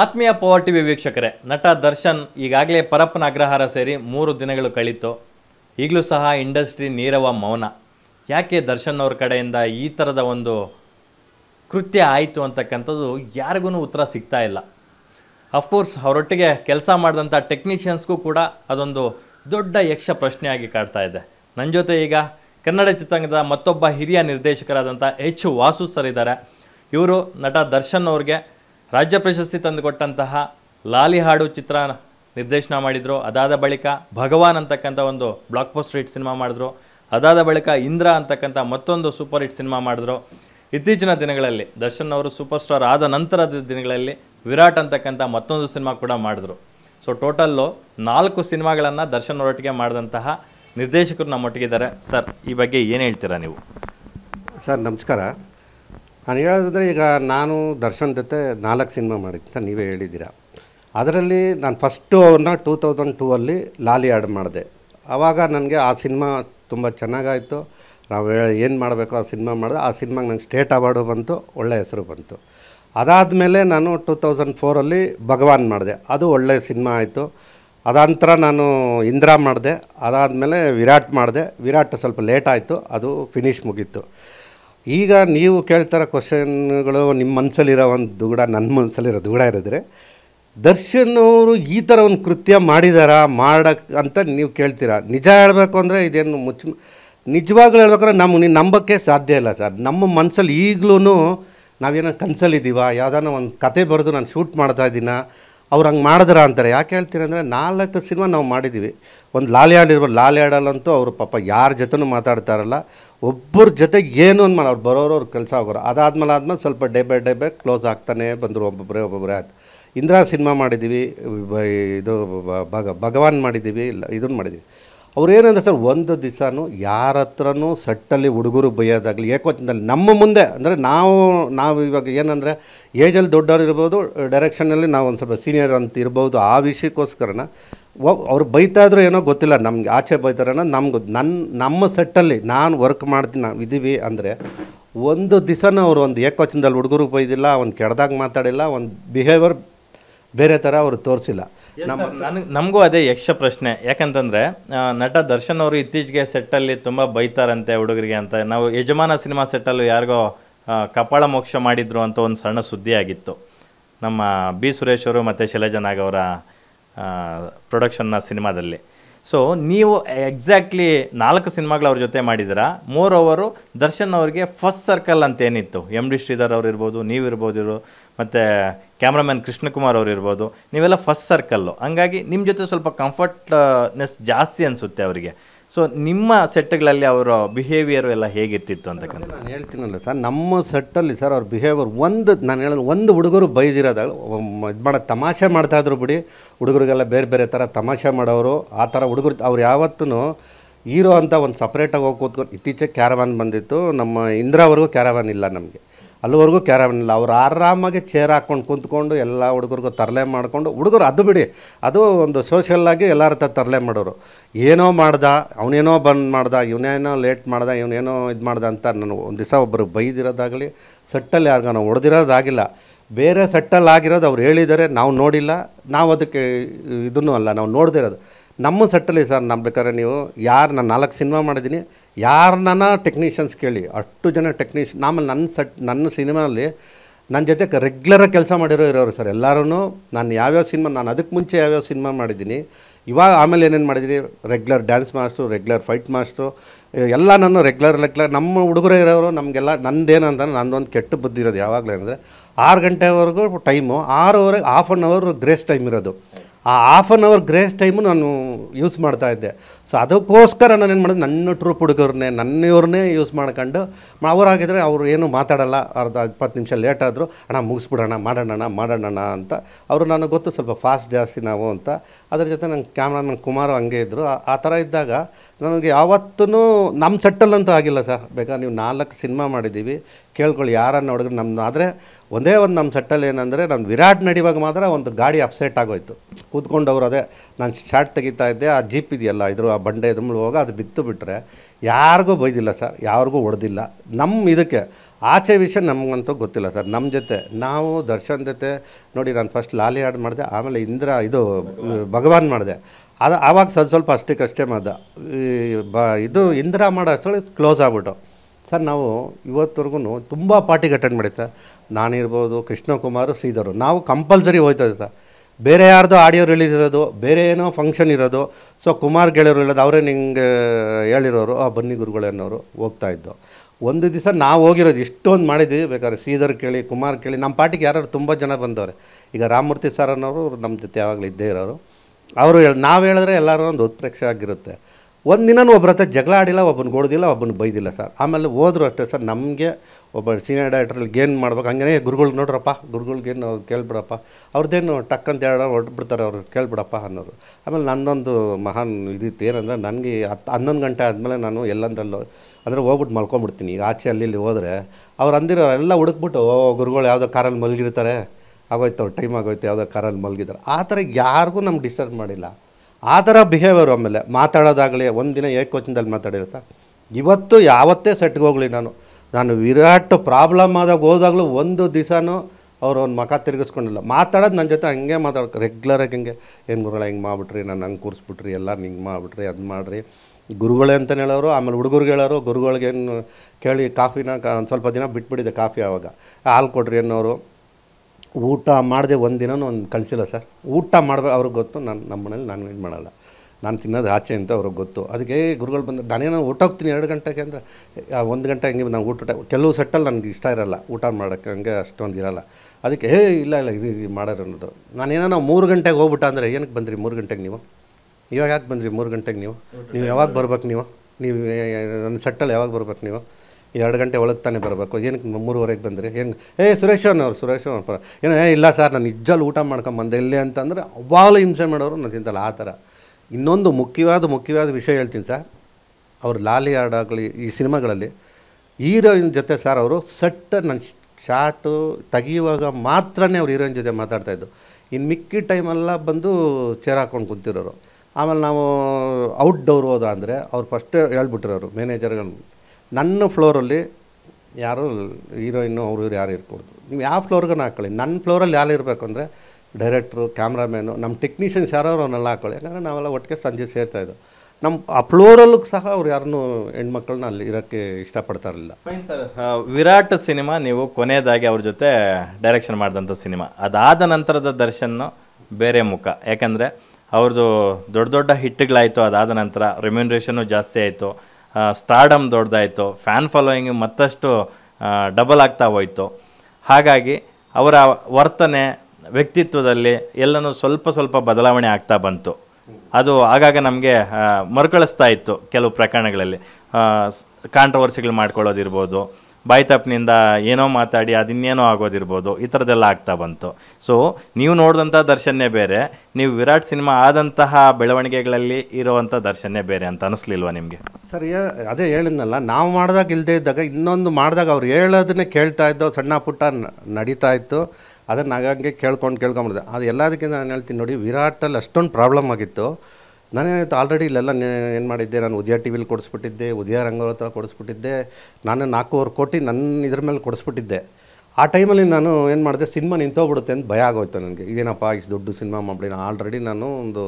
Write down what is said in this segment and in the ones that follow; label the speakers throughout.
Speaker 1: ಆತ್ಮೀಯ power TV ವೀಕ್ಷಕರೇ ನಟ ದರ್ಶನ್ ಈಗಾಗಲೇ ಪರಪ್ಪನ ಅಗ್ರಹಾರ ಸೇರಿ ಮೂರು ದಿನಗಳು ಕಳೀತು ಈಗಲೂ ಸಹ ಇಂಡಸ್ಟ್ರಿ ನೀರವ ಮೌನ ಯಾಕೆ ದರ್ಶನ್ ಅವ್ರ ಕಡೆಯಿಂದ ಈ ಥರದ ಒಂದು ಕೃತ್ಯ ಆಯಿತು ಅಂತಕ್ಕಂಥದ್ದು ಯಾರಿಗೂ ಉತ್ತರ ಸಿಗ್ತಾ ಇಲ್ಲ ಅಫ್ಕೋರ್ಸ್ ಅವರೊಟ್ಟಿಗೆ ಕೆಲಸ ಮಾಡಿದಂಥ ಟೆಕ್ನಿಷಿಯನ್ಸ್ಗೂ ಕೂಡ ಅದೊಂದು ದೊಡ್ಡ ಯಕ್ಷ ಪ್ರಶ್ನೆಯಾಗಿ ಕಾಡ್ತಾ ಇದೆ ನನ್ನ ಜೊತೆ ಈಗ ಕನ್ನಡ ಚಿತ್ರರಂಗದ ಮತ್ತೊಬ್ಬ ಹಿರಿಯ ನಿರ್ದೇಶಕರಾದಂಥ ಎಚ್ ವಾಸು ಸರ್ ಇದ್ದಾರೆ ಇವರು ನಟ ದರ್ಶನ್ ಅವ್ರಿಗೆ ರಾಜ್ಯ ಪ್ರಶಸ್ತಿ ತಂದುಕೊಟ್ಟಂತಹ ಲಾಲಿ ಹಾಡು ಚಿತ್ರ ನಿರ್ದೇಶನ ಮಾಡಿದರು ಅದಾದ ಬಳಿಕ ಭಗವಾನ್ ಅಂತಕ್ಕಂಥ ಒಂದು ಬ್ಲಾಕ್ ಪೋಸ್ಟರ್ ಹಿಟ್ ಸಿನಿಮಾ ಮಾಡಿದ್ರು ಅದಾದ ಬಳಿಕ ಇಂದ್ರ ಅಂತಕ್ಕಂಥ ಮತ್ತೊಂದು ಸೂಪರ್ ಹಿಟ್ ಸಿನಿಮಾ ಮಾಡಿದ್ರು ಇತ್ತೀಚಿನ ದಿನಗಳಲ್ಲಿ ದರ್ಶನ್ ಅವರು ಸೂಪರ್ ಸ್ಟಾರ್ ಆದ ನಂತರದ ದಿನಗಳಲ್ಲಿ ವಿರಾಟ್ ಅಂತಕ್ಕಂಥ ಮತ್ತೊಂದು ಸಿನಿಮಾ ಕೂಡ ಮಾಡಿದ್ರು ಸೊ ಟೋಟಲ್ಲು ನಾಲ್ಕು ಸಿನಿಮಾಗಳನ್ನು ದರ್ಶನ್ ಅವರೊಟ್ಟಿಗೆ ಮಾಡಿದಂತಹ ನಿರ್ದೇಶಕರು ನಮ್ಮೊಟ್ಟಿಗಿದ್ದಾರೆ ಸರ್ ಈ ಬಗ್ಗೆ ಏನು ಹೇಳ್ತೀರಾ ನೀವು
Speaker 2: ಸರ್ ನಮಸ್ಕಾರ ನಾನು ಹೇಳೋದಾದರೆ ಈಗ ನಾನು ದರ್ಶನ್ ಜೊತೆ ನಾಲ್ಕು ಸಿನಿಮಾ ಮಾಡಿದ್ದೆ ಸರ್ ನೀವೇ ಹೇಳಿದ್ದೀರಾ ಅದರಲ್ಲಿ ನಾನು ಫಸ್ಟು ಅವ್ರನ್ನ ಟೂ ತೌಸಂಡ್ ಟೂ ಅಲ್ಲಿ ಲಾಲಿ ಆ್ಯಡ್ ಮಾಡಿದೆ ಆವಾಗ ನನಗೆ ಆ ಸಿನಿಮಾ ತುಂಬ ಚೆನ್ನಾಗಾಯಿತು ನಾವು ಏನು ಮಾಡಬೇಕು ಆ ಸಿನಿಮಾ ಮಾಡಿದೆ ಆ ಸಿನಿಮಾಗೆ ನಂಗೆ ಸ್ಟೇಟ್ ಅವಾರ್ಡು ಬಂತು ಒಳ್ಳೆಯ ಹೆಸರು ಬಂತು ಅದಾದಮೇಲೆ ನಾನು ಟೂ ತೌಸಂಡ್ ಫೋರಲ್ಲಿ ಭಗವಾನ್ ಮಾಡಿದೆ ಅದು ಒಳ್ಳೆಯ ಸಿನಿಮಾ ಆಯಿತು ಅದಾನಂತರ ನಾನು ಇಂದಿರಾ ಮಾಡಿದೆ ಅದಾದಮೇಲೆ ವಿರಾಟ್ ಮಾಡಿದೆ ವಿರಾಟ್ ಸ್ವಲ್ಪ ಲೇಟ್ ಆಯಿತು ಅದು ಫಿನಿಷ್ ಮುಗೀತು ಈಗ ನೀವು ಕೇಳ್ತಾರ ಕ್ವಶನ್ಗಳು ನಿಮ್ಮ ಮನಸ್ಸಲ್ಲಿರೋ ಒಂದು ದುಗುಡ ನನ್ನ ಮನಸ್ಸಲ್ಲಿರೋ ದುಗುಡ ಇರಿದ್ರೆ ದರ್ಶನ್ ಅವರು ಈ ಥರ ಒಂದು ಕೃತ್ಯ ಮಾಡಿದಾರಾ ಮಾಡಕ್ಕೆ ಅಂತ ನೀವು ಕೇಳ್ತೀರಾ ನಿಜ ಹೇಳಬೇಕು ಅಂದರೆ ಇದೇನು ಮುಚ್ಚ ನಿಜವಾಗ್ಲೂ ಹೇಳ್ಬೇಕಂದ್ರೆ ನೀನು ನಂಬೋಕ್ಕೆ ಸಾಧ್ಯ ಇಲ್ಲ ಸರ್ ನಮ್ಮ ಮನಸ್ಸಲ್ಲಿ ಈಗಲೂ ನಾವೇನೋ ಕನಸಲ್ಲಿದ್ದೀವ ಯಾವುದಾನ ಒಂದು ಕತೆ ಬರೆದು ನಾನು ಶೂಟ್ ಮಾಡ್ತಾ ಇದ್ದೀನ ಅವ್ರು ಹಂಗೆ ಮಾಡಿದ್ರ ಅಂತಾರೆ ಯಾಕೆ ಹೇಳ್ತೀರ ಅಂದರೆ ನಾಲ್ಕು ಸಿನಿಮಾ ನಾವು ಮಾಡಿದ್ದೀವಿ ಒಂದು ಲಾಲಿ ಹಾಡಿರ್ಬೋದು ಲಾಲಿ ಹಾಡಲ್ಲಂತೂ ಅವರು ಪಾಪ ಯಾರ ಜೊತೆನೂ ಮಾತಾಡ್ತಾರಲ್ಲ ಒಬ್ಬರ ಜೊತೆಗೆ ಏನು ಒಂದು ಅವ್ರು ಬರೋರು ಅವ್ರು ಕೆಲಸ ಆಗೋರು ಅದಾದ್ಮೇಲೆ ಆದ್ಮೇಲೆ ಸ್ವಲ್ಪ day by day by close ಆಗ್ತಾನೆ ಬಂದರು ಒಬ್ಬೊಬ್ಬರೇ ಒಬ್ಬೊಬ್ಬರೇ ಆಯ್ತು ಇಂದಿರಾ ಸಿನಿಮಾ ಮಾಡಿದ್ದೀವಿ ಇದು ಭಗ ಭಗವಾನ್ ಮಾಡಿದ್ದೀವಿ ಇಲ್ಲ ಇದನ್ನು ಮಾಡಿದ್ದೀವಿ ಅವ್ರು ಏನಂದ್ರೆ ಸರ್ ಒಂದು ದಿವಸನೂ ಯಾರ ಹತ್ರನೂ ಸೆಟ್ಟಲ್ಲಿ ಹುಡುಗರು ಬೈಯೋದಾಗಲಿ ಏಕೋಚನದಲ್ಲಿ ನಮ್ಮ ಮುಂದೆ ಅಂದರೆ ನಾವು ನಾವು ಇವಾಗ ಏನಂದರೆ ಏಜಲ್ಲಿ ದೊಡ್ಡವ್ರು ಇರ್ಬೋದು ಡೈರೆಕ್ಷನಲ್ಲಿ ನಾವು ಒಂದು ಸ್ವಲ್ಪ ಸೀನಿಯರ್ ಅಂತ ಇರ್ಬೋದು ಆ ವಿಷಯಕ್ಕೋಸ್ಕರನ ಅವ್ರು ಬೈತಾದರೂ ಏನೋ ಗೊತ್ತಿಲ್ಲ ನಮ್ಗೆ ಆಚೆ ಬೈತಾರನ ನಮ್ಗೆ ನನ್ನ ನಮ್ಮ ಸೆಟ್ಟಲ್ಲಿ ನಾನು ವರ್ಕ್ ಮಾಡ್ತೀನಿ ನಾವು ಇದ್ದೀವಿ ಅಂದರೆ ಒಂದು ದಿವಸನೂ ಅವರು ಒಂದು ಏಕವಚನದಲ್ಲಿ ಹುಡುಗರು ಬೈದಿಲ್ಲ ಒಂದು ಕೆಡ್ದಾಗ ಮಾತಾಡಿಲ್ಲ ಒಂದು ಬಿಹೇವಿಯರ್ ಬೇರೆ ಥರ ಅವರು ತೋರಿಸಿಲ್ಲ ನಮ್ಮ
Speaker 1: ನನಗೆ ನಮಗೂ ಅದೇ ಯಕ್ಷ ಪ್ರಶ್ನೆ ಯಾಕಂತಂದರೆ ನಟ ದರ್ಶನ್ ಅವರು ಇತ್ತೀಚೆಗೆ ಸೆಟ್ಟಲ್ಲಿ ತುಂಬ ಬೈತಾರಂತೆ ಹುಡುಗರಿಗೆ ಅಂತ ನಾವು ಯಜಮಾನ ಸಿನಿಮಾ ಸೆಟ್ಟಲ್ಲೂ ಯಾರಿಗೋ ಕಪಾಳ ಮೋಕ್ಷ ಮಾಡಿದ್ರು ಅಂತ ಒಂದು ಸಣ್ಣ ಸುದ್ದಿ ಆಗಿತ್ತು ನಮ್ಮ ಬಿ ಸುರೇಶ್ ಅವರು ಮತ್ತು ಶೈಲಜಾ ಅವರ ಪ್ರೊಡಕ್ಷನ್ನ ಸಿನಿಮಾದಲ್ಲಿ ಸೊ ನೀವು ಎಕ್ಸಾಕ್ಟ್ಲಿ ನಾಲ್ಕು ಸಿನಿಮಾಗಳು ಅವ್ರ ಜೊತೆ ಮಾಡಿದ್ದೀರಾ ಮೋರ್ ಓವರು ದರ್ಶನ್ ಅವ್ರಿಗೆ ಫಸ್ಟ್ ಸರ್ಕಲ್ ಅಂತ ಏನಿತ್ತು ಎಮ್ ಡಿ ಶ್ರೀಧರ್ ಅವ್ರು ಇರ್ಬೋದು ನೀವು ಇರ್ಬೋದು ಇವರು ಮತ್ತು ಕ್ಯಾಮ್ರಾಮ್ಯಾನ್ ಕೃಷ್ಣಕುಮಾರ್ ಅವ್ರು ಇರ್ಬೋದು ನೀವೆಲ್ಲ ಫಸ್ಟ್ ಸರ್ಕಲ್ಲು ಹಂಗಾಗಿ ನಿಮ್ಮ ಜೊತೆ ಸ್ವಲ್ಪ ಕಂಫರ್ಟ್ನೆಸ್ ಜಾಸ್ತಿ ಅನಿಸುತ್ತೆ ಅವರಿಗೆ ಸೊ ನಿಮ್ಮ ಸೆಟ್ಗಳಲ್ಲಿ ಅವರ ಬಿಹೇವಿಯರ್ ಎಲ್ಲ ಹೇಗಿರ್ತಿತ್ತು ಅಂತ ನಾನು
Speaker 2: ಹೇಳ್ತೀನಲ್ಲ ಸರ್ ನಮ್ಮ ಸೆಟ್ಟಲ್ಲಿ ಸರ್ ಅವ್ರ ಬಿಹೇವಿಯರ್ ಒಂದು ನಾನು ಹೇಳಿದ್ರೆ ಒಂದು ಹುಡುಗರು ಬೈದಿರೋದಾಗ ಇದು ಮಾಡೋ ತಮಾಷೆ ಮಾಡ್ತಾಯಿದ್ರು ಬಿಡಿ ಹುಡುಗರಿಗೆಲ್ಲ ಬೇರೆ ಬೇರೆ ಥರ ತಮಾಷೆ ಮಾಡೋರು ಆ ಥರ ಹುಡುಗರು ಅವ್ರು ಯಾವತ್ತೂ ಹೀರೋ ಅಂತ ಒಂದು ಸಪ್ರೇಟಾಗಿ ಹೋಗಿ ಕೂತ್ಕೊಂಡು ಇತ್ತೀಚೆಗೆ ಕ್ಯಾರವಾನ್ ಬಂದಿತ್ತು ನಮ್ಮ ಇಂದ್ರಾವರೆಗೂ ಕ್ಯಾರವಾನ್ ಇಲ್ಲ ನಮಗೆ ಅಲ್ಲಿವರೆಗೂ ಕ್ಯಾರವಿಲ್ಲ ಅವ್ರು ಆರಾಮಾಗಿ ಚೇರ್ ಹಾಕ್ಕೊಂಡು ಕುಂತ್ಕೊಂಡು ಎಲ್ಲ ಹುಡುಗರಿಗೂ ತರಲೆ ಮಾಡಿಕೊಂಡು ಹುಡುಗರು ಅದು ಬಿಡಿ ಅದು ಒಂದು ಸೋಷಿಯಲ್ಲಾಗಿ ಎಲ್ಲರ ಹತ್ರ ತರಲೆ ಮಾಡೋರು ಏನೋ ಮಾಡ್ದ ಅವನೇನೋ ಬಂದ್ ಮಾಡ್ದ ಇವನೇನೋ ಲೇಟ್ ಮಾಡ್ದ ಇವನೇನೋ ಇದು ಮಾಡ್ದ ಅಂತ ನಾನು ಒಂದು ದಿವಸ ಒಬ್ಬರು ಬೈದಿರೋದಾಗಲಿ ಸೆಟ್ಟಲ್ಲಿ ಯಾರಿಗಾನ ಹೊಡೆದಿರೋದಾಗಿಲ್ಲ ಬೇರೆ ಸೆಟ್ಟಲ್ಲಿ ಆಗಿರೋದು ಅವ್ರು ಹೇಳಿದ್ದಾರೆ ನಾವು ನೋಡಿಲ್ಲ ನಾವು ಅದಕ್ಕೆ ಇದನ್ನೂ ಅಲ್ಲ ನಾವು ನೋಡ್ದಿರೋದು ನಮ್ಮ ಸೆಟ್ಟಲ್ಲಿ ಸರ್ ನಮ್ಮ ನೀವು ಯಾರು ನಾನು ನಾಲ್ಕು ಸಿನಿಮಾ ಮಾಡಿದ್ದೀನಿ ಯಾರನ್ನ ಟೆಕ್ನಿಷಿಯನ್ಸ್ ಕೇಳಿ ಅಷ್ಟು ಜನ ಟೆಕ್ನಿಷಿಯನ್ ಆಮೇಲೆ ನನ್ನ ಸಟ್ ನನ್ನ ಸಿನಿಮಾದಲ್ಲಿ ನನ್ನ ಜೊತೆ ರೆಗ್ಯುಲರಾಗಿ ಕೆಲಸ ಮಾಡಿರೋ ಇರೋರು ಸರ್ ಎಲ್ಲರೂ ನಾನು ಯಾವ್ಯಾವ ಸಿನಿಮಾ ನಾನು ಅದಕ್ಕೆ ಮುಂಚೆ ಯಾವ್ಯಾವ ಸಿನಿಮಾ ಮಾಡಿದ್ದೀನಿ ಇವಾಗ ಆಮೇಲೆ ಏನೇನು ಮಾಡಿದ್ದೀನಿ regular dance master regular fight master ಎಲ್ಲ ನಾನು ರೆಗ್ಯುಲರ್ ರೆಗ್ಯುಲರ್ ನಮ್ಮ ಹುಡುಗರು ಇರೋರು ನಮಗೆಲ್ಲ ನಂದೇನಂತಂದ್ರೆ ನಂದೊಂದು ಕೆಟ್ಟ ಇರೋದು ಯಾವಾಗಲೂ ಅಂದರೆ ಆರು ಗಂಟೆವರೆಗೂ ಟೈಮು ಆರೂವರೆಗೆ half an hour grace time ಇರೋದು ಆ half an hour grace time ನಾನು ಯೂಸ್ ಮಾಡ್ತಾ ಇದ್ದೆ ಸೊ ಅದಕ್ಕೋಸ್ಕರ ನಾನು ಏನು ಮಾಡಿದೆ ನನ್ನ ಟ್ರೂಪ್ ಹುಡುಗರನ್ನೇ ನನ್ನ ಇವ್ರನ್ನೇ ಯೂಸ್ ಮಾಡ್ಕೊಂಡು ಅವರಾಗಿದ್ರೆ ಅವರು ಏನು ಮಾತಾಡಲ್ಲ ಅರ್ಧ ಇಪ್ಪತ್ತು ನಿಮಿಷ ಲೇಟ್ ಆದರೂ ಅಣ್ಣ ಮುಗಿಸ್ಬಿಡೋಣ ಮಾಡೋಣ ಮಾಡೋಣ ಅಂತ ಅವರು ನನಗೆ ಗೊತ್ತು ಸ್ವಲ್ಪ ಫಾಸ್ಟ್ ಜಾಸ್ತಿ ನಾವು ಅಂತ ಅದ್ರ ಜೊತೆ ನನ್ನ ಕ್ಯಾಮ್ರಾಮನ್ ಕುಮಾರ್ ಹಂಗೆ ಇದ್ದರು ಆ ಥರ ಇದ್ದಾಗ ನನಗೆ ಯಾವತ್ತೂ ನಮ್ಮ ಸೆಟ್ಟಲ್ಲಂತೂ ಆಗಿಲ್ಲ ಸರ್ ಬೇಗ ನೀವು ನಾಲ್ಕು ಸಿನಿಮಾ ಮಾಡಿದ್ದೀವಿ ಕೇಳ್ಕೊಳ್ಳಿ ಯಾರನ್ನು ನೋಡಿದ್ರೆ ನಮ್ಮ ಆದರೆ ಒಂದೇ ಒಂದು ನಮ್ಮ ಸೆಟ್ಟಲ್ಲಿ ಏನಂದರೆ ನಮ್ಮ ವಿರಾಟ್ ನಡಿವಾಗ ಮಾತ್ರ ಒಂದು ಗಾಡಿ ಅಪ್ಸೆಟ್ ಆಗೋಯ್ತು ಕೂತ್ಕೊಂಡವ್ರು ಅದೇ ನಾನು ಶಾರ್ಟ್ ತೆಗಿತಾ ಇದ್ದೆ ಆ ಜೀಪ್ ಇದೆಯಲ್ಲ ಇದ್ರ ಆ ಬಂಡೆ ಇದ್ರ ಹೋಗಿ ಅದು ಬಿತ್ತು ಬಿಟ್ಟರೆ ಯಾರಿಗೂ ಬೈದಿಲ್ಲ ಸರ್ ಯಾರಿಗೂ ಹೊಡೆದಿಲ್ಲ ನಮ್ಮ ಇದಕ್ಕೆ ಆಚೆ ವಿಷಯ ನಮಗಂತೂ ಗೊತ್ತಿಲ್ಲ ಸರ್ ನಮ್ಮ ಜೊತೆ ನಾವು ದರ್ಶನ್ ಜೊತೆ ನೋಡಿ ನಾನು ಫಸ್ಟ್ ಲಾಲಿ ಹಾಡು ಮಾಡಿದೆ ಆಮೇಲೆ ಇಂದ್ರ ಇದು ಭಗವಾನ್ ಮಾಡಿದೆ ಅದು ಆವಾಗ ಸ್ವಲ್ಪ ಸ್ವಲ್ಪ ಅಷ್ಟಕ್ಕಷ್ಟೇ ಮಾದ ಬ ಇದು ಇಂದ್ರ ಮಾಡೋ ಅಷ್ಟರಲ್ಲಿ ಕ್ಲೋಸ್ ಆಗ್ಬಿಟ್ಟು ಸರ್ ನಾವು ಇವತ್ತವರೆಗೂ ತುಂಬ ಪಾರ್ಟಿಗೆ ಅಟೆಂಡ್ ಮಾಡಿ ಸರ್ ನಾನಿರ್ಬೋದು ಕೃಷ್ಣಕುಮಾರ್ ಶ್ರೀಧರು ನಾವು ಕಂಪಲ್ಸರಿ ಹೋಯ್ತದೆ ಸರ್ ಬೇರೆ ಯಾರ್ದು ಆಡಿಯೋ ರಿಲೀಸ್ ಇರೋದು ಬೇರೆ ಏನೋ ಫಂಕ್ಷನ್ ಇರೋದು ಸೊ ಕುಮಾರ್ ಗೆಳೆಯರು ಹೇಳೋದು ಅವರೇ ನಿಂಗೆ ಹೇಳಿರೋರು ಆ ಬನ್ನಿ ಹೋಗ್ತಾ ಹೋಗ್ತಾಯಿದ್ದು ಒಂದು ದಿವಸ ನಾವು ಹೋಗಿರೋದು ಇಷ್ಟೊಂದು ಮಾಡಿದ್ವಿ ಬೇಕಾದ್ರೆ ಶ್ರೀಧರ್ ಕೇಳಿ ಕುಮಾರ್ ಕೇಳಿ ನಮ್ಮ ಪಾರ್ಟಿಗೆ ಯಾರು ತುಂಬ ಜನ ಬಂದವ್ರೆ ಈಗ ರಾಮಮೂರ್ತಿ ಸರ್ ಅನ್ನೋರು ನಮ್ಮ ಜೊತೆ ಯಾವಾಗಲೂ ಇದ್ದೇ ಇರೋರು ಅವರು ಹೇಳಿ ನಾವು ಹೇಳಿದ್ರೆ ಎಲ್ಲರೂ ಒಂದು ಉತ್ಪ್ರೇಕ್ಷೆ ಆಗಿರುತ್ತೆ ಒಂದಿನೂ ಒಬ್ಬರ ಹತ್ರ ಜಗಳ ಆಡಿಲ್ಲ ಒಬ್ಬನ ಗೋಡ್ದಿಲ್ಲ ಒಬ್ಬನ ಬೈದಿಲ್ಲ ಸರ್ ಆಮೇಲೆ ಹೋದ್ರು ಅಷ್ಟೇ ಸರ್ ನಮಗೆ ಒಬ್ಬ ಸೀನಿಯರ್ ಡೈರೆಕ್ಟ್ರಲ್ಲಿ ಗೇನ್ ಮಾಡ್ಬೇಕು ಹಂಗೇ ಗುರುಗಳು ನೋಡ್ರಪ್ಪ ಗುರುಗಳ್ಗೇನು ಅವ್ರು ಕೇಳ್ಬಿಡಪ್ಪ ಅವ್ರದ್ದೇನು ಟಕ್ ಅಂತ ಹೇಳೋ ಹೊರಟ್ಬಿಡ್ತಾರೆ ಅವ್ರು ಕೇಳ್ಬಿಡಪ್ಪ ಅನ್ನೋರು ಆಮೇಲೆ ನನ್ನೊಂದು ಮಹಾನ್ ಇದಿತ್ತು ಏನಂದ್ರೆ ನನಗೆ ಹತ್ತು ಹನ್ನೊಂದು ಗಂಟೆ ಆದಮೇಲೆ ನಾನು ಎಲ್ಲಂದ್ರಲ್ಲೂ ಅಂದರೆ ಹೋಗ್ಬಿಟ್ಟು ಮಲ್ಕೊಂಬಿಡ್ತೀನಿ ಈಗ ಆಚೆ ಅಲ್ಲಿ ಹೋದರೆ ಅವ್ರು ಅಂದಿರೋ ಎಲ್ಲ ಹುಡುಕ್ಬಿಟ್ಟು ಓ ಗುರುಗಳು ಯಾವುದೋ ಕಾರಲ್ಲಿ ಮಲಗಿರ್ತಾರೆ ಆಗೋಯ್ತು ಅವ್ರು ಟೈಮ್ ಆಗೋಯ್ತು ಯಾವುದೋ ಕಾರಲ್ಲಿ ಮಲಗಿದ್ದಾರೆ ಆ ಥರ ಯಾರಿಗೂ ನಮ್ಗೆ ಡಿಸ್ಟರ್ಬ್ ಮಾಡಿಲ್ಲ ಆ ಥರ ಬಿಹೇವಿಯರ್ ಆಮೇಲೆ ಮಾತಾಡೋದಾಗಲಿ ಒಂದು ದಿನ ಮಾತಾಡಿದೆ ಸರ್ ಇವತ್ತು ಯಾವತ್ತೇ ಸೆಟ್ಗೆ ಹೋಗಲಿ ನಾನು ನಾನು ವಿರಾಟ್ ಪ್ರಾಬ್ಲಮ್ ಆದಾಗ ಹೋದಾಗಲೂ ಒಂದು ದಿವಸನೂ ಅವ್ರು ಒಂದು ಮಖ ತಿರುಗಿಸ್ಕೊಂಡಿಲ್ಲ ಮಾತಾಡೋದು ನನ್ನ ಜೊತೆ ಹಂಗೆ ಮಾತಾಡ್ಕೊ ರೆಗ್ಯುಲರಾಗಿ ಹಿಂಗೆ ಏನು ಗುರುಗಳ ಹಿಂಗೆ ಮಾಡಿಬಿಟ್ರಿ ನಾನು ಹಂಗೆ ಕೂರಿಸ್ಬಿಟ್ರಿ ಎಲ್ಲ ಹಿಂಗೆ ಮಾಡಿಬಿಟ್ರಿ ಅದು ಮಾಡಿರಿ ಗುರುಗಳೇ ಅಂತಲೇ ಹೇಳೋರು ಆಮೇಲೆ ಹುಡುಗರಿಗೆ ಹೇಳೋರು ಏನು ಕೇಳಿ ಕಾಫಿನ ಒಂದು ಸ್ವಲ್ಪ ದಿನ ಬಿಟ್ಬಿಟ್ಟಿದೆ ಕಾಫಿ ಆವಾಗ ಹಾಲು ಕೊಡ್ರಿ ಅನ್ನೋರು ಊಟ ಮಾಡದೆ ಒಂದು ದಿನವೂ ಒಂದು ಕಳಿಸಿಲ್ಲ ಸರ್ ಊಟ ಮಾಡಬೇಕು ಅವ್ರಿಗೆ ಗೊತ್ತು ನಾನು ನಮ್ಮ ಮನೇಲಿ ನಾನು ಇದು ಮಾಡಲ್ಲ ನಾನು ತಿನ್ನೋದು ಆಚೆ ಅಂತ ಅವ್ರಿಗೆ ಗೊತ್ತು ಅದಕ್ಕೆ ಗುರುಗಳು ಬಂದು ನಾನೇನೋ ಊಟ ಹೋಗ್ತೀನಿ ಎರಡು ಗಂಟೆಗೆ ಅಂದರೆ ಒಂದು ಗಂಟೆ ಹಂಗೆ ನಾನು ಊಟ ಕೆಲವು ಸೆಟ್ಟಲ್ಲಿ ನನಗೆ ಇಷ್ಟ ಇರಲ್ಲ ಊಟ ಮಾಡೋಕ್ಕೆ ಹಂಗೆ ಅಷ್ಟೊಂದು ಇರಲ್ಲ ಅದಕ್ಕೆ ಹೇ ಇಲ್ಲ ಇಲ್ಲ ಇದು ಇದು ಮಾಡೋರು ಅನ್ನೋದು ನಾನೇನೋ ನಾವು ಮೂರು ಗಂಟೆಗೆ ಹೋಗ್ಬಿಟ್ಟ ಅಂದರೆ ಏನಕ್ಕೆ ಬಂದ್ರಿ ಮೂರು ಗಂಟೆಗೆ ನೀವು ಇವಾಗ ಯಾಕೆ ಬಂದ್ರಿ ಮೂರು ಗಂಟೆಗೆ ನೀವು ನೀವು ಯಾವಾಗ ಬರ್ಬೇಕು ನೀವು ನೀವು ನನ್ನ ಸೆಟ್ಟಲ್ಲಿ ಯಾವಾಗ ಬರ್ಬೇಕು ನೀವು ಎರಡು ಗಂಟೆ ಒಳಗೆ ತಾನೇ ಬರಬೇಕು ಏನಕ್ಕೆ ಮೂರುವರೆಗೆ ಬಂದರೆ ಹೆಂಗೆ ಏ ಸುರೇಶ್ ಅವ್ರು ಸುರೇಶ್ ಪರ ಏನೋ ಏ ಇಲ್ಲ ಸರ್ ನಾನು ನಿಜಲ್ಲಿ ಊಟ ಮಾಡ್ಕೊಂಬಂದೆ ಇಲ್ಲೇ ಅಂತಂದರೆ ಅವಾಗಲೂ ಹಿಂಸೆ ಮಾಡೋರು ನಾನು ತಿಂತಲ್ಲ ಆ ಥರ ಇನ್ನೊಂದು ಮುಖ್ಯವಾದ ಮುಖ್ಯವಾದ ವಿಷಯ ಹೇಳ್ತೀನಿ ಸರ್ ಅವರು ಲಾಲಿ ಹಾಡಾಗಲಿ ಈ ಸಿನಿಮಾಗಳಲ್ಲಿ ಹೀರೋಯಿನ್ ಜೊತೆ ಸರ್ ಅವರು ಸಟ್ಟ ನನ್ನ ಶಾರ್ಟು ತೆಗೆಯುವಾಗ ಮಾತ್ರ ಅವ್ರು ಹೀರೋಯಿನ್ ಜೊತೆ ಮಾತಾಡ್ತಾಯಿದ್ದು ಇನ್ನು ಮಿಕ್ಕಿ ಟೈಮೆಲ್ಲ ಬಂದು ಚೇರ್ ಹಾಕ್ಕೊಂಡು ಕೂತಿರೋರು ಆಮೇಲೆ ನಾವು ಔಟ್ ಡೋರ್ ಹೋದ ಅಂದರೆ ಅವ್ರು ಫಸ್ಟೇ ಹೇಳ್ಬಿಟ್ಟಿರೋರು ಮ್ಯಾನೇಜರ್ಗಳು ನನ್ನ ಫ್ಲೋರಲ್ಲಿ ಯಾರು ಹೀರೋಯಿನ್ನು ಅವರು ಇವ್ರು ಯಾರು ಇರ್ಕೊಡ್ದು ನೀವು ಯಾವ ಫ್ಲೋರ್ಗೂ ಹಾಕೊಳ್ಳಿ ನನ್ನ ಫ್ಲೋರಲ್ಲಿ ಯಾರು ಇರಬೇಕು ಅಂದರೆ ಡೈರೆಕ್ಟ್ರು ಕ್ಯಾಮ್ರಾಮ್ಯಾನು ನಮ್ಮ ಟೆಕ್ನಿಷಿಯನ್ಸ್ ಯಾರೋ ಅವನ್ನೆಲ್ಲ ಹಾಕೊಳ್ಳಿ ಯಾಕಂದರೆ ನಾವೆಲ್ಲ ಒಟ್ಟಿಗೆ ಸಂಜೆ ಸೇರ್ತಾಯಿದ್ದು ನಮ್ಮ ಆ ಫ್ಲೋರಲ್ಲೂ ಸಹ ಅವ್ರು ಯಾರನ್ನೂ ಹೆಣ್ಮಕ್ಳನ್ನ ಅಲ್ಲಿ ಇರೋಕ್ಕೆ ಇಷ್ಟಪಡ್ತಾ ಇರಲಿಲ್ಲ
Speaker 1: ವಿರಾಟ್ ಸಿನಿಮಾ ನೀವು ಕೊನೆಯದಾಗಿ ಅವ್ರ ಜೊತೆ ಡೈರೆಕ್ಷನ್ ಮಾಡಿದಂಥ ಸಿನಿಮಾ ಅದಾದ ನಂತರದ ದರ್ಶನ್ ಬೇರೆ ಮುಖ ಯಾಕಂದರೆ ಅವ್ರದ್ದು ದೊಡ್ಡ ದೊಡ್ಡ ಹಿಟ್ಗಳಾಯಿತು ಅದಾದ ನಂತರ ರೆಮ್ಯುನ್ರೇಷನ್ನು ಜಾಸ್ತಿ ಆಯಿತು ಸ್ಟಾರ್ಡಮ್ ದೊಡ್ಡದಾಯಿತು ಫ್ಯಾನ್ ಫಾಲೋಯಿಂಗ್ ಮತ್ತಷ್ಟು ಡಬಲ್ ಆಗ್ತಾ ಹೋಯಿತು ಹಾಗಾಗಿ ಅವರ ವರ್ತನೆ ವ್ಯಕ್ತಿತ್ವದಲ್ಲಿ ಎಲ್ಲನೂ ಸ್ವಲ್ಪ ಸ್ವಲ್ಪ ಬದಲಾವಣೆ ಆಗ್ತಾ ಬಂತು ಅದು ಆಗಾಗ ನಮಗೆ ಮರುಕಳಿಸ್ತಾ ಇತ್ತು ಕೆಲವು ಪ್ರಕರಣಗಳಲ್ಲಿ ಕಾಂಟ್ರವರ್ಸಿಗಳು ಮಾಡ್ಕೊಳ್ಳೋದಿರ್ಬೋದು ಬಾಯ್ತಪ್ಪಿನಿಂದ ಏನೋ ಮಾತಾಡಿ ಅದಿನ್ನೇನೋ ಆಗೋದಿರ್ಬೋದು ಈ ಥರದ್ದೆಲ್ಲ ಆಗ್ತಾ ಬಂತು ಸೊ ನೀವು ನೋಡಿದಂಥ ದರ್ಶನ್ನೇ ಬೇರೆ ನೀವು ವಿರಾಟ್ ಸಿನಿಮಾ ಆದಂತಹ ಬೆಳವಣಿಗೆಗಳಲ್ಲಿ ಇರುವಂಥ ದರ್ಶನ್ನೇ ಬೇರೆ ಅಂತ ಅನಿಸ್ಲಿಲ್ವಾ ನಿಮಗೆ
Speaker 2: ಸರಿ ಅದೇ ಹೇಳಿದ್ನಲ್ಲ ನಾವು ಮಾಡಿದಾಗ ಇಲ್ಲದೇ ಇದ್ದಾಗ ಇನ್ನೊಂದು ಮಾಡಿದಾಗ ಅವ್ರು ಹೇಳೋದನ್ನೇ ಕೇಳ್ತಾ ಇದ್ದೋ ಸಣ್ಣ ಪುಟ್ಟ ನಡೀತಾ ಇತ್ತು ಅದನ್ನು ಹಾಗಾಗಿ ಕೇಳ್ಕೊಂಡು ಕೇಳ್ಕೊಂಬಿಡ್ದೆ ಅದು ಎಲ್ಲದಕ್ಕಿಂತ ನಾನು ಹೇಳ್ತೀನಿ ನೋಡಿ ವಿರಾಟಲ್ಲಿ ಅಷ್ಟೊಂದು ಪ್ರಾಬ್ಲಮ್ ಆಗಿತ್ತು ನಾನೇನಾಯ್ತು ಆಲ್ರೆಡಿ ಇಲ್ಲೆಲ್ಲ ಏನು ಮಾಡಿದ್ದೆ ನಾನು ಉದಯ ಟಿ ವಿಲಿ ಕೊಡಿಸ್ಬಿಟ್ಟಿದ್ದೆ ಉದಯ ರಂಗೋರ ಹತ್ರ ಕೊಡಿಸ್ಬಿಟ್ಟಿದ್ದೆ ನಾನು ನಾಲ್ಕೂವರೆ ಕೋಟಿ ನನ್ನ ಇದ್ರ ಮೇಲೆ ಕೊಡಿಸ್ಬಿಟ್ಟಿದ್ದೆ ಆ ಟೈಮಲ್ಲಿ ನಾನು ಏನು ಮಾಡಿದೆ ಸಿನಿಮಾ ನಿಂತೋಗ್ಬಿಡುತ್ತೆ ಅಂತ ಭಯ ಆಗೋಯ್ತು ನನಗೆ ಇದೇನಪ್ಪ ಇಷ್ಟು ದೊಡ್ಡ ಸಿನಿಮಾ ಮಾಡಿ ನಾನು ಆಲ್ರೆಡಿ ನಾನು ಒಂದು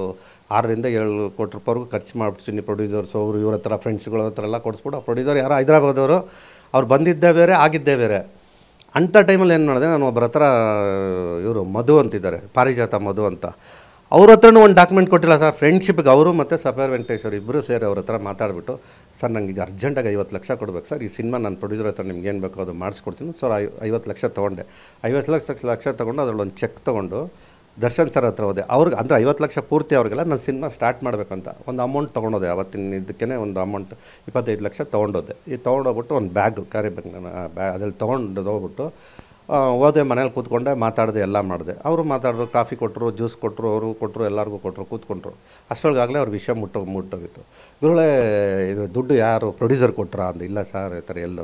Speaker 2: ಆರರಿಂದ ಏಳು ಕೋಟಿ ರೂಪಾಯಿಗೂ ಖರ್ಚು ಮಾಡಿಬಿಡ್ತೀನಿ ಪ್ರೊಡ್ಯೂಸರ್ಸ್ ಅವರು ಇವ್ರ ಹತ್ರ ಫ್ರೆಂಡ್ಸ್ಗಳ ಹತ್ರ ಎಲ್ಲ ಕೊಡಿಸ್ಬಿಟ್ಟು ಆ ಪ್ರೊಡ್ಯೂಸರ್ ಯಾರೋ ಹೈದರಾಬಾದವರು ಅವ್ರು ಬಂದಿದ್ದೇ ಬೇರೆ ಆಗಿದ್ದೇ ಬೇರೆ ಅಂಥ ಟೈಮಲ್ಲಿ ಏನು ಮಾಡಿದೆ ನಾನು ಒಬ್ಬರ ಹತ್ರ ಇವರು ಮಧು ಅಂತಿದ್ದಾರೆ ಪಾರಿಜಾತ ಮಧು ಅಂತ ಅವ್ರ ಹತ್ರನೂ ಒಂದು ಡಾಕ್ಯುಮೆಂಟ್ ಕೊಟ್ಟಿಲ್ಲ ಸರ್ ಫ್ರೆಂಡ್ಶಿಪ್ಗೆ ಅವರು ಮತ್ತು ಸಫೇರ್ ವೆಂಕಟೇಶ್ವರ್ ಇಬ್ಬರು ಸೇರಿ ಅವ್ರ ಹತ್ರ ಮಾತಾಡಿಬಿಟ್ಟು ಸರ್ ನನಗೆ ಈಗ ಅರ್ಜೆಂಟಾಗಿ ಐವತ್ತು ಲಕ್ಷ ಕೊಡ್ಬೇಕು ಸರ್ ಈ ಸಿನಿಮಾ ನಾನು ಪ್ರೊಡ್ಯೂಸರ್ ಹತ್ರ ನಿಮ್ಗೆ ಏನು ಬೇಕೋ ಅದು ಮಾಡಿಸ್ಕೊಡ್ತೀನಿ ಸರ್ ಐವತ್ತು ಲಕ್ಷ ತೊಗೊಂಡೆ ಐವತ್ತು ಲಕ್ಷ ಲಕ್ಷ ತೊಗೊಂಡು ಒಂದು ಚೆಕ್ ತೊಗೊಂಡು ದರ್ಶನ್ ಸರ್ ಹತ್ರ ಹೋದೆ ಅವ್ರಿಗೆ ಅಂದರೆ ಐವತ್ತು ಲಕ್ಷ ಪೂರ್ತಿ ಅವ್ರಿಗೆಲ್ಲ ನಾನು ಸಿನಿಮಾ ಸ್ಟಾರ್ಟ್ ಮಾಡಬೇಕಂತ ಒಂದು ಅಮೌಂಟ್ ತೊಗೊಂಡೋದೆ ಅವತ್ತಿನ ಇದಕ್ಕೇ ಒಂದು ಅಮೌಂಟ್ ಇಪ್ಪತ್ತೈದು ಲಕ್ಷ ತೊಗೊಂಡೋದೆ ಈ ತೊಗೊಂಡೋಗ್ಬಿಟ್ಟು ಒಂದು ಬ್ಯಾಗ್ ಕ್ಯಾರಿ ಬ್ಯಾಗ್ ಬ್ಯಾ ಅದ್ರಲ್ಲಿ ತೊಗೊಂಡು ಹೋಗ್ಬಿಟ್ಟು ಹೋದೆ ಮನೇಲಿ ಕೂತ್ಕೊಂಡೆ ಮಾತಾಡಿದೆ ಎಲ್ಲ ಮಾಡಿದೆ ಅವರು ಮಾತಾಡಿದ್ರು ಕಾಫಿ ಕೊಟ್ಟರು ಜ್ಯೂಸ್ ಕೊಟ್ಟರು ಅವರು ಕೊಟ್ಟರು ಎಲ್ಲರಿಗೂ ಕೊಟ್ಟರು ಕೂತ್ಕೊಂಡ್ರು ಅಷ್ಟರೊಳಗಾಗಲೇ ಅವ್ರ ವಿಷಯ ಮುಟ್ಟೋ ಮುಟ್ಟೋಗಿತ್ತು ಗುರುಳೆ ಇದು ದುಡ್ಡು ಯಾರು ಪ್ರೊಡ್ಯೂಸರ್ ಕೊಟ್ಟರ ಅಂದು ಇಲ್ಲ ಸರ್ ಈ ಥರ ಎಲ್ಲ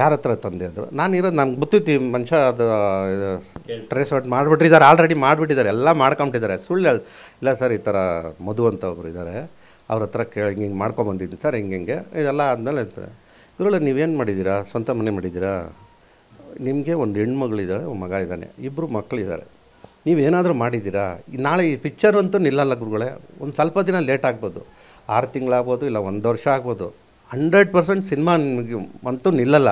Speaker 2: ಯಾರ ಹತ್ರ ತಂದೆ ಅಂದರು ನಾನು ಇರೋದು ನಮ್ಗೆ ಗೊತ್ತಿತ್ತು ಈ ಮನುಷ್ಯ ಅದು ಇದು ಟ್ರೇಸ್ ಔಟ್ ಮಾಡಿಬಿಟ್ಟಿದ್ದಾರೆ ಆಲ್ರೆಡಿ ಮಾಡಿಬಿಟ್ಟಿದ್ದಾರೆ ಎಲ್ಲ ಮಾಡ್ಕೊಂಬಿಟ್ಟಿದ್ದಾರೆ ಸುಳ್ಳು ಹೇಳಿ ಇಲ್ಲ ಸರ್ ಈ ಥರ ಮಧು ಅಂತ ಒಬ್ರು ಇದ್ದಾರೆ ಅವ್ರ ಹತ್ರ ಕೇಳಿ ಹಿಂಗೆ ಮಾಡ್ಕೊಂಬಂದಿದ್ದೀನಿ ಸರ್ ಹಿಂಗೆ ಹಿಂಗೆ ಇದೆಲ್ಲ ಆದಮೇಲೆ ಗುರುಳೆ ನೀವೇನು ಮಾಡಿದ್ದೀರಾ ಸ್ವಂತ ಮನೆ ಮಾಡಿದ್ದೀರಾ ನಿಮಗೆ ಒಂದು ಹೆಣ್ಮಗಳಿದ್ದಾಳೆ ಮಗ ಇದ್ದಾನೆ ಇಬ್ಬರು ಮಕ್ಕಳಿದ್ದಾರೆ ನೀವೇನಾದರೂ ಮಾಡಿದ್ದೀರಾ ನಾಳೆ ಈ ಪಿಕ್ಚರ್ ಅಂತೂ ನಿಲ್ಲಲ್ಲ ಗುರುಗಳೇ ಒಂದು ಸ್ವಲ್ಪ ದಿನ ಲೇಟ್ ಆಗ್ಬೋದು ಆರು ತಿಂಗಳಾಗ್ಬೋದು ಇಲ್ಲ ಒಂದು ವರ್ಷ ಆಗ್ಬೋದು ಹಂಡ್ರೆಡ್ ಪರ್ಸೆಂಟ್ ಸಿನಿಮಾ ನಿಮಗೆ ಅಂತೂ ನಿಲ್ಲಲ್ಲ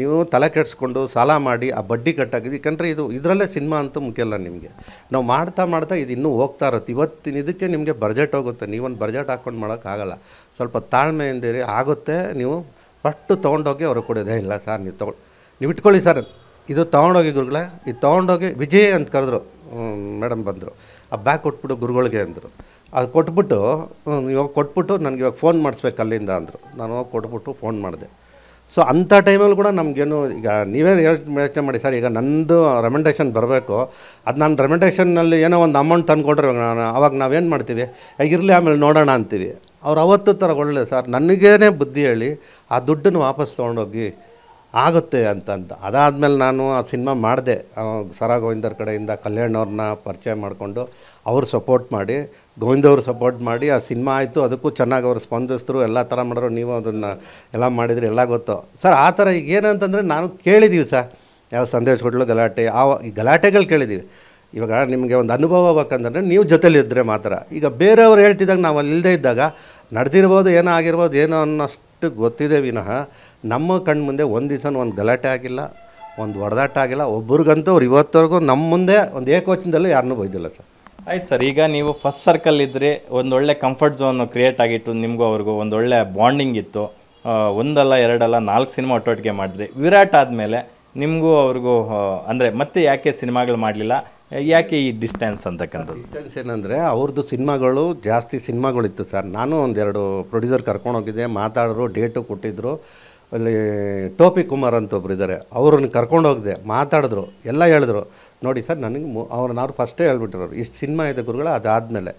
Speaker 2: ನೀವು ತಲೆ ಕೆಡಿಸ್ಕೊಂಡು ಸಾಲ ಮಾಡಿ ಆ ಬಡ್ಡಿ ಕಟ್ಟಾಗಿದ್ದು ಯಾಕಂದರೆ ಇದು ಇದರಲ್ಲೇ ಸಿನಿಮಾ ಅಂತೂ ಮುಖ್ಯ ಅಲ್ಲ ನಿಮಗೆ ನಾವು ಮಾಡ್ತಾ ಮಾಡ್ತಾ ಇದು ಇನ್ನೂ ಹೋಗ್ತಾ ಇರುತ್ತೆ ಇವತ್ತಿನ ಇದಕ್ಕೆ ನಿಮಗೆ ಬಜೆಟ್ ಹೋಗುತ್ತೆ ನೀವೊಂದು ಬಜೆಟ್ ಹಾಕ್ಕೊಂಡು ಮಾಡೋಕ್ಕಾಗಲ್ಲ ಸ್ವಲ್ಪ ತಾಳ್ಮೆಯಿಂದಿರಿ ಆಗುತ್ತೆ ನೀವು ಪಟ್ಟು ತೊಗೊಂಡೋಗಿ ಅವ್ರಿಗೆ ಕೊಡೋದೇ ಇಲ್ಲ ಸರ್ ನೀವು ತೊಗೊಂಡು ನೀವು ಇಟ್ಕೊಳ್ಳಿ ಸರ್ ಇದು ತೊಗೊಂಡೋಗಿ ಗುರುಗಳೇ ಇದು ತೊಗೊಂಡೋಗಿ ವಿಜಯ್ ಅಂತ ಕರೆದ್ರು ಮೇಡಮ್ ಬಂದರು ಆ ಬ್ಯಾಗ್ ಕೊಟ್ಬಿಟ್ಟು ಗುರುಗಳಿಗೆ ಅಂದರು ಅದು ಕೊಟ್ಬಿಟ್ಟು ಇವಾಗ ಕೊಟ್ಬಿಟ್ಟು ನನಗೆ ಇವಾಗ ಫೋನ್ ಮಾಡಿಸ್ಬೇಕು ಅಲ್ಲಿಂದ ಅಂದರು ನಾನು ಕೊಟ್ಬಿಟ್ಟು ಫೋನ್ ಮಾಡಿದೆ ಸೊ ಅಂಥ ಟೈಮಲ್ಲಿ ಕೂಡ ನಮಗೇನು ಈಗ ನೀವೇ ಯೋಚನೆ ಮಾಡಿ ಸರ್ ಈಗ ನಂದು ರೆಮೆಂಡೇಶನ್ ಬರಬೇಕು ಅದು ನಾನು ರೆಮೆಂಡೇಷನ್ನಲ್ಲಿ ಏನೋ ಒಂದು ಅಮೌಂಟ್ ತಂದುಕೊಡ್ರಿ ನಾನು ಅವಾಗ ನಾವೇನು ಮಾಡ್ತೀವಿ ಇರಲಿ ಆಮೇಲೆ ನೋಡೋಣ ಅಂತೀವಿ ಅವ್ರು ಅವತ್ತು ಥರ ಒಳ್ಳೆ ಸರ್ ನನಗೇನೆ ಬುದ್ಧಿ ಹೇಳಿ ಆ ದುಡ್ಡನ್ನು ವಾಪಸ್ ತೊಗೊಂಡೋಗಿ ಆಗುತ್ತೆ ಅಂತಂತ ಅದಾದಮೇಲೆ ನಾನು ಆ ಸಿನಿಮಾ ಮಾಡಿದೆ ಸರ ಗೋವಿಂದರ ಕಡೆಯಿಂದ ಕಲ್ಯಾಣವ್ರನ್ನ ಪರಿಚಯ ಮಾಡಿಕೊಂಡು ಅವರು ಸಪೋರ್ಟ್ ಮಾಡಿ ಅವರು ಸಪೋರ್ಟ್ ಮಾಡಿ ಆ ಸಿನಿಮಾ ಆಯಿತು ಅದಕ್ಕೂ ಚೆನ್ನಾಗಿ ಅವರು ಸ್ಪಂದಿಸಿದ್ರು ಎಲ್ಲ ಥರ ಮಾಡಿದ್ರು ನೀವು ಅದನ್ನು ಎಲ್ಲ ಮಾಡಿದರೆ ಎಲ್ಲ ಗೊತ್ತು ಸರ್ ಆ ಥರ ಈಗ ಏನಂತಂದರೆ ನಾನು ಕೇಳಿದ್ದೀವಿ ಸರ್ ಯಾವ ಸಂದೇಶ ಕೊಡ್ಲು ಗಲಾಟೆ ಆ ಈ ಗಲಾಟೆಗಳು ಕೇಳಿದ್ದೀವಿ ಇವಾಗ ನಿಮಗೆ ಒಂದು ಅನುಭವ ಬೇಕಂದ್ರೆ ನೀವು ಜೊತೆಲಿದ್ದರೆ ಮಾತ್ರ ಈಗ ಬೇರೆಯವ್ರು ಹೇಳ್ತಿದ್ದಾಗ ನಾವು ಇಲ್ಲದೇ ಇದ್ದಾಗ ನಡೆದಿರ್ಬೋದು ಏನೋ ಆಗಿರ್ಬೋದು ಏನೋ ಅನ್ನೋಷ್ಟು ಗೊತ್ತಿದೆ ವಿನಃ ನಮ್ಮ ಕಣ್ಣು ಮುಂದೆ ಒಂದು ದಿವ್ಸ ಒಂದು ಗಲಾಟೆ ಆಗಿಲ್ಲ ಒಂದು ಹೊಡೆದಾಟ ಆಗಿಲ್ಲ ಒಬ್ರಿಗಂತೂ ಅವ್ರು ಇವತ್ತವರೆಗೂ ನಮ್ಮ ಮುಂದೆ ಒಂದು ಏಕವಚನದಲ್ಲೂ ಯಾರನ್ನೂ ಬೈದಿಲ್ಲ ಸರ್
Speaker 1: ಆಯ್ತು ಸರ್ ಈಗ ನೀವು ಫಸ್ಟ್ ಸರ್ಕಲ್ ಇದ್ದರೆ ಒಂದೊಳ್ಳೆ ಕಂಫರ್ಟ್ ಝೋನು ಕ್ರಿಯೇಟ್ ಆಗಿತ್ತು ನಿಮಗೂ ಅವ್ರಿಗೂ ಒಂದೊಳ್ಳೆ ಬಾಂಡಿಂಗ್ ಇತ್ತು ಒಂದಲ್ಲ ಎರಡಲ್ಲ ನಾಲ್ಕು ಸಿನಿಮಾ ಒಟ್ಟೊಟ್ಟಿಗೆ ಮಾಡಿದ್ರಿ ವಿರಾಟ್ ಆದಮೇಲೆ ನಿಮಗೂ ಅವ್ರಿಗೂ ಅಂದರೆ ಮತ್ತೆ ಯಾಕೆ ಸಿನಿಮಾಗಳು ಮಾಡಲಿಲ್ಲ ಯಾಕೆ ಈ ಡಿಸ್ಟೆನ್ಸ್ ಅಂತಕ್ಕಂಥದ್ದು
Speaker 2: ಡಿಸ್ಟೆನ್ಸ್ ಏನಂದರೆ ಅವ್ರದ್ದು ಸಿನಿಮಾಗಳು ಜಾಸ್ತಿ ಸಿನಿಮಾಗಳಿತ್ತು ಸರ್ ನಾನು ಒಂದೆರಡು ಪ್ರೊಡ್ಯೂಸರ್ ಕರ್ಕೊಂಡೋಗಿದ್ದೆ ಮಾತಾಡೋರು ಡೇಟು ಕೊಟ್ಟಿದ್ದರು ಅಲ್ಲಿ ಟೋಪಿ ಕುಮಾರ್ ಅಂತ ಒಬ್ರು ಇದ್ದಾರೆ ಅವ್ರನ್ನ ಕರ್ಕೊಂಡು ಹೋಗಿದೆ ಮಾತಾಡಿದ್ರು ಎಲ್ಲ ಹೇಳಿದ್ರು ನೋಡಿ ಸರ್ ನನಗೆ ಮು ಅವ್ರನ್ನ ಅವ್ರು ಫಸ್ಟೇ ಹೇಳ್ಬಿಟ್ಟಿರೋರು ಇಷ್ಟು ಸಿನಿಮಾ ಇದೆ ಗುರುಗಳು ಅದಾದಮೇಲೆ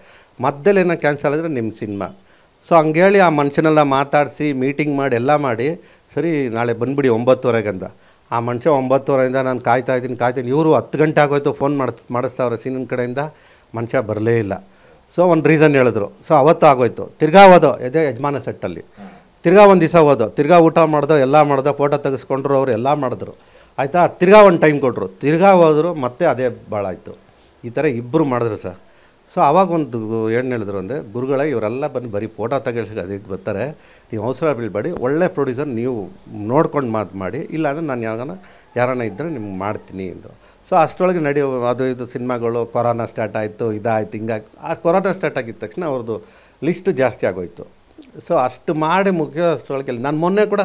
Speaker 2: ಏನೋ ಕ್ಯಾನ್ಸಲ್ ಆದರೆ ನಿಮ್ಮ ಸಿನಿಮಾ ಸೊ ಹೇಳಿ ಆ ಮನುಷ್ಯನೆಲ್ಲ ಮಾತಾಡಿಸಿ ಮೀಟಿಂಗ್ ಮಾಡಿ ಎಲ್ಲ ಮಾಡಿ ಸರಿ ನಾಳೆ ಬಂದುಬಿಡಿ ಒಂಬತ್ತುವರೆಗೆ ಅಂತ ಆ ಮನುಷ್ಯ ಒಂಬತ್ತುವರೆಯಿಂದ ನಾನು ಕಾಯ್ತಾ ಇದ್ದೀನಿ ಕಾಯ್ತೀನಿ ಇವರು ಹತ್ತು ಗಂಟೆ ಆಗೋಯ್ತು ಫೋನ್ ಮಾಡಿಸ್ ಮಾಡಿಸ್ತಾವ್ರೆ ಸಿನಿಮ ಕಡೆಯಿಂದ ಮನುಷ್ಯ ಬರಲೇ ಇಲ್ಲ ಸೊ ಒಂದು ರೀಸನ್ ಹೇಳಿದ್ರು ಸೊ ಅವತ್ತು ಆಗೋಯ್ತು ತಿರ್ಗಾ ಹೋದೋ ಅದೇ ಯಜಮಾನ ಸೆಟ್ಟಲ್ಲಿ ತಿರ್ಗಾ ಒಂದು ದಿವಸ ಹೋದೋ ತಿರ್ಗಾ ಊಟ ಮಾಡ್ದೋ ಎಲ್ಲ ಮಾಡ್ದೋ ಫೋಟೋ ತೆಗೆಸ್ಕೊಂಡ್ರು ಅವರು ಎಲ್ಲ ಮಾಡಿದ್ರು ಆಯಿತಾ ತಿರ್ಗಾ ಒಂದು ಟೈಮ್ ಕೊಟ್ಟರು ತಿರ್ಗಾ ಹೋದರು ಮತ್ತೆ ಅದೇ ಭಾಳ ಆಯಿತು ಈ ಥರ ಇಬ್ಬರು ಮಾಡಿದ್ರು ಸರ್ ಸೊ ಆವಾಗ ಒಂದು ಏನು ಹೇಳಿದ್ರು ಅಂದರೆ ಗುರುಗಳ ಇವರೆಲ್ಲ ಬಂದು ಬರೀ ಫೋಟೋ ತೆಗೆಸಿ ಅದಕ್ಕೆ ಬರ್ತಾರೆ ನೀವು ಅವಸರ ಬೀಳ್ಬೇಡಿ ಒಳ್ಳೆ ಪ್ರೊಡ್ಯೂಸರ್ ನೀವು ನೋಡ್ಕೊಂಡು ಮಾತು ಮಾಡಿ ಇಲ್ಲಾಂದರೆ ನಾನು ಯಾವಾಗ ಯಾರನ್ನ ಇದ್ದರೆ ನಿಮ್ಗೆ ಮಾಡ್ತೀನಿ ಅಂದರು ಸೊ ಅಷ್ಟರೊಳಗೆ ನಡೆಯೋ ಅದು ಇದು ಸಿನಿಮಾಗಳು ಕೊರೋನಾ ಸ್ಟಾರ್ಟ್ ಆಯಿತು ಇದಾಯ್ತು ಹಿಂಗಾಯ್ತು ಆ ಕೊರೋನಾ ಸ್ಟಾರ್ಟ್ ಆಗಿದ್ದ ತಕ್ಷಣ ಅವ್ರದ್ದು ಲಿಸ್ಟ್ ಜಾಸ್ತಿ ಆಗೋಯಿತು ಸೊ ಅಷ್ಟು ಮಾಡಿ ಮುಗಿಯೋಷ್ಟೊಳಗೆ ನಾನು ಮೊನ್ನೆ ಕೂಡ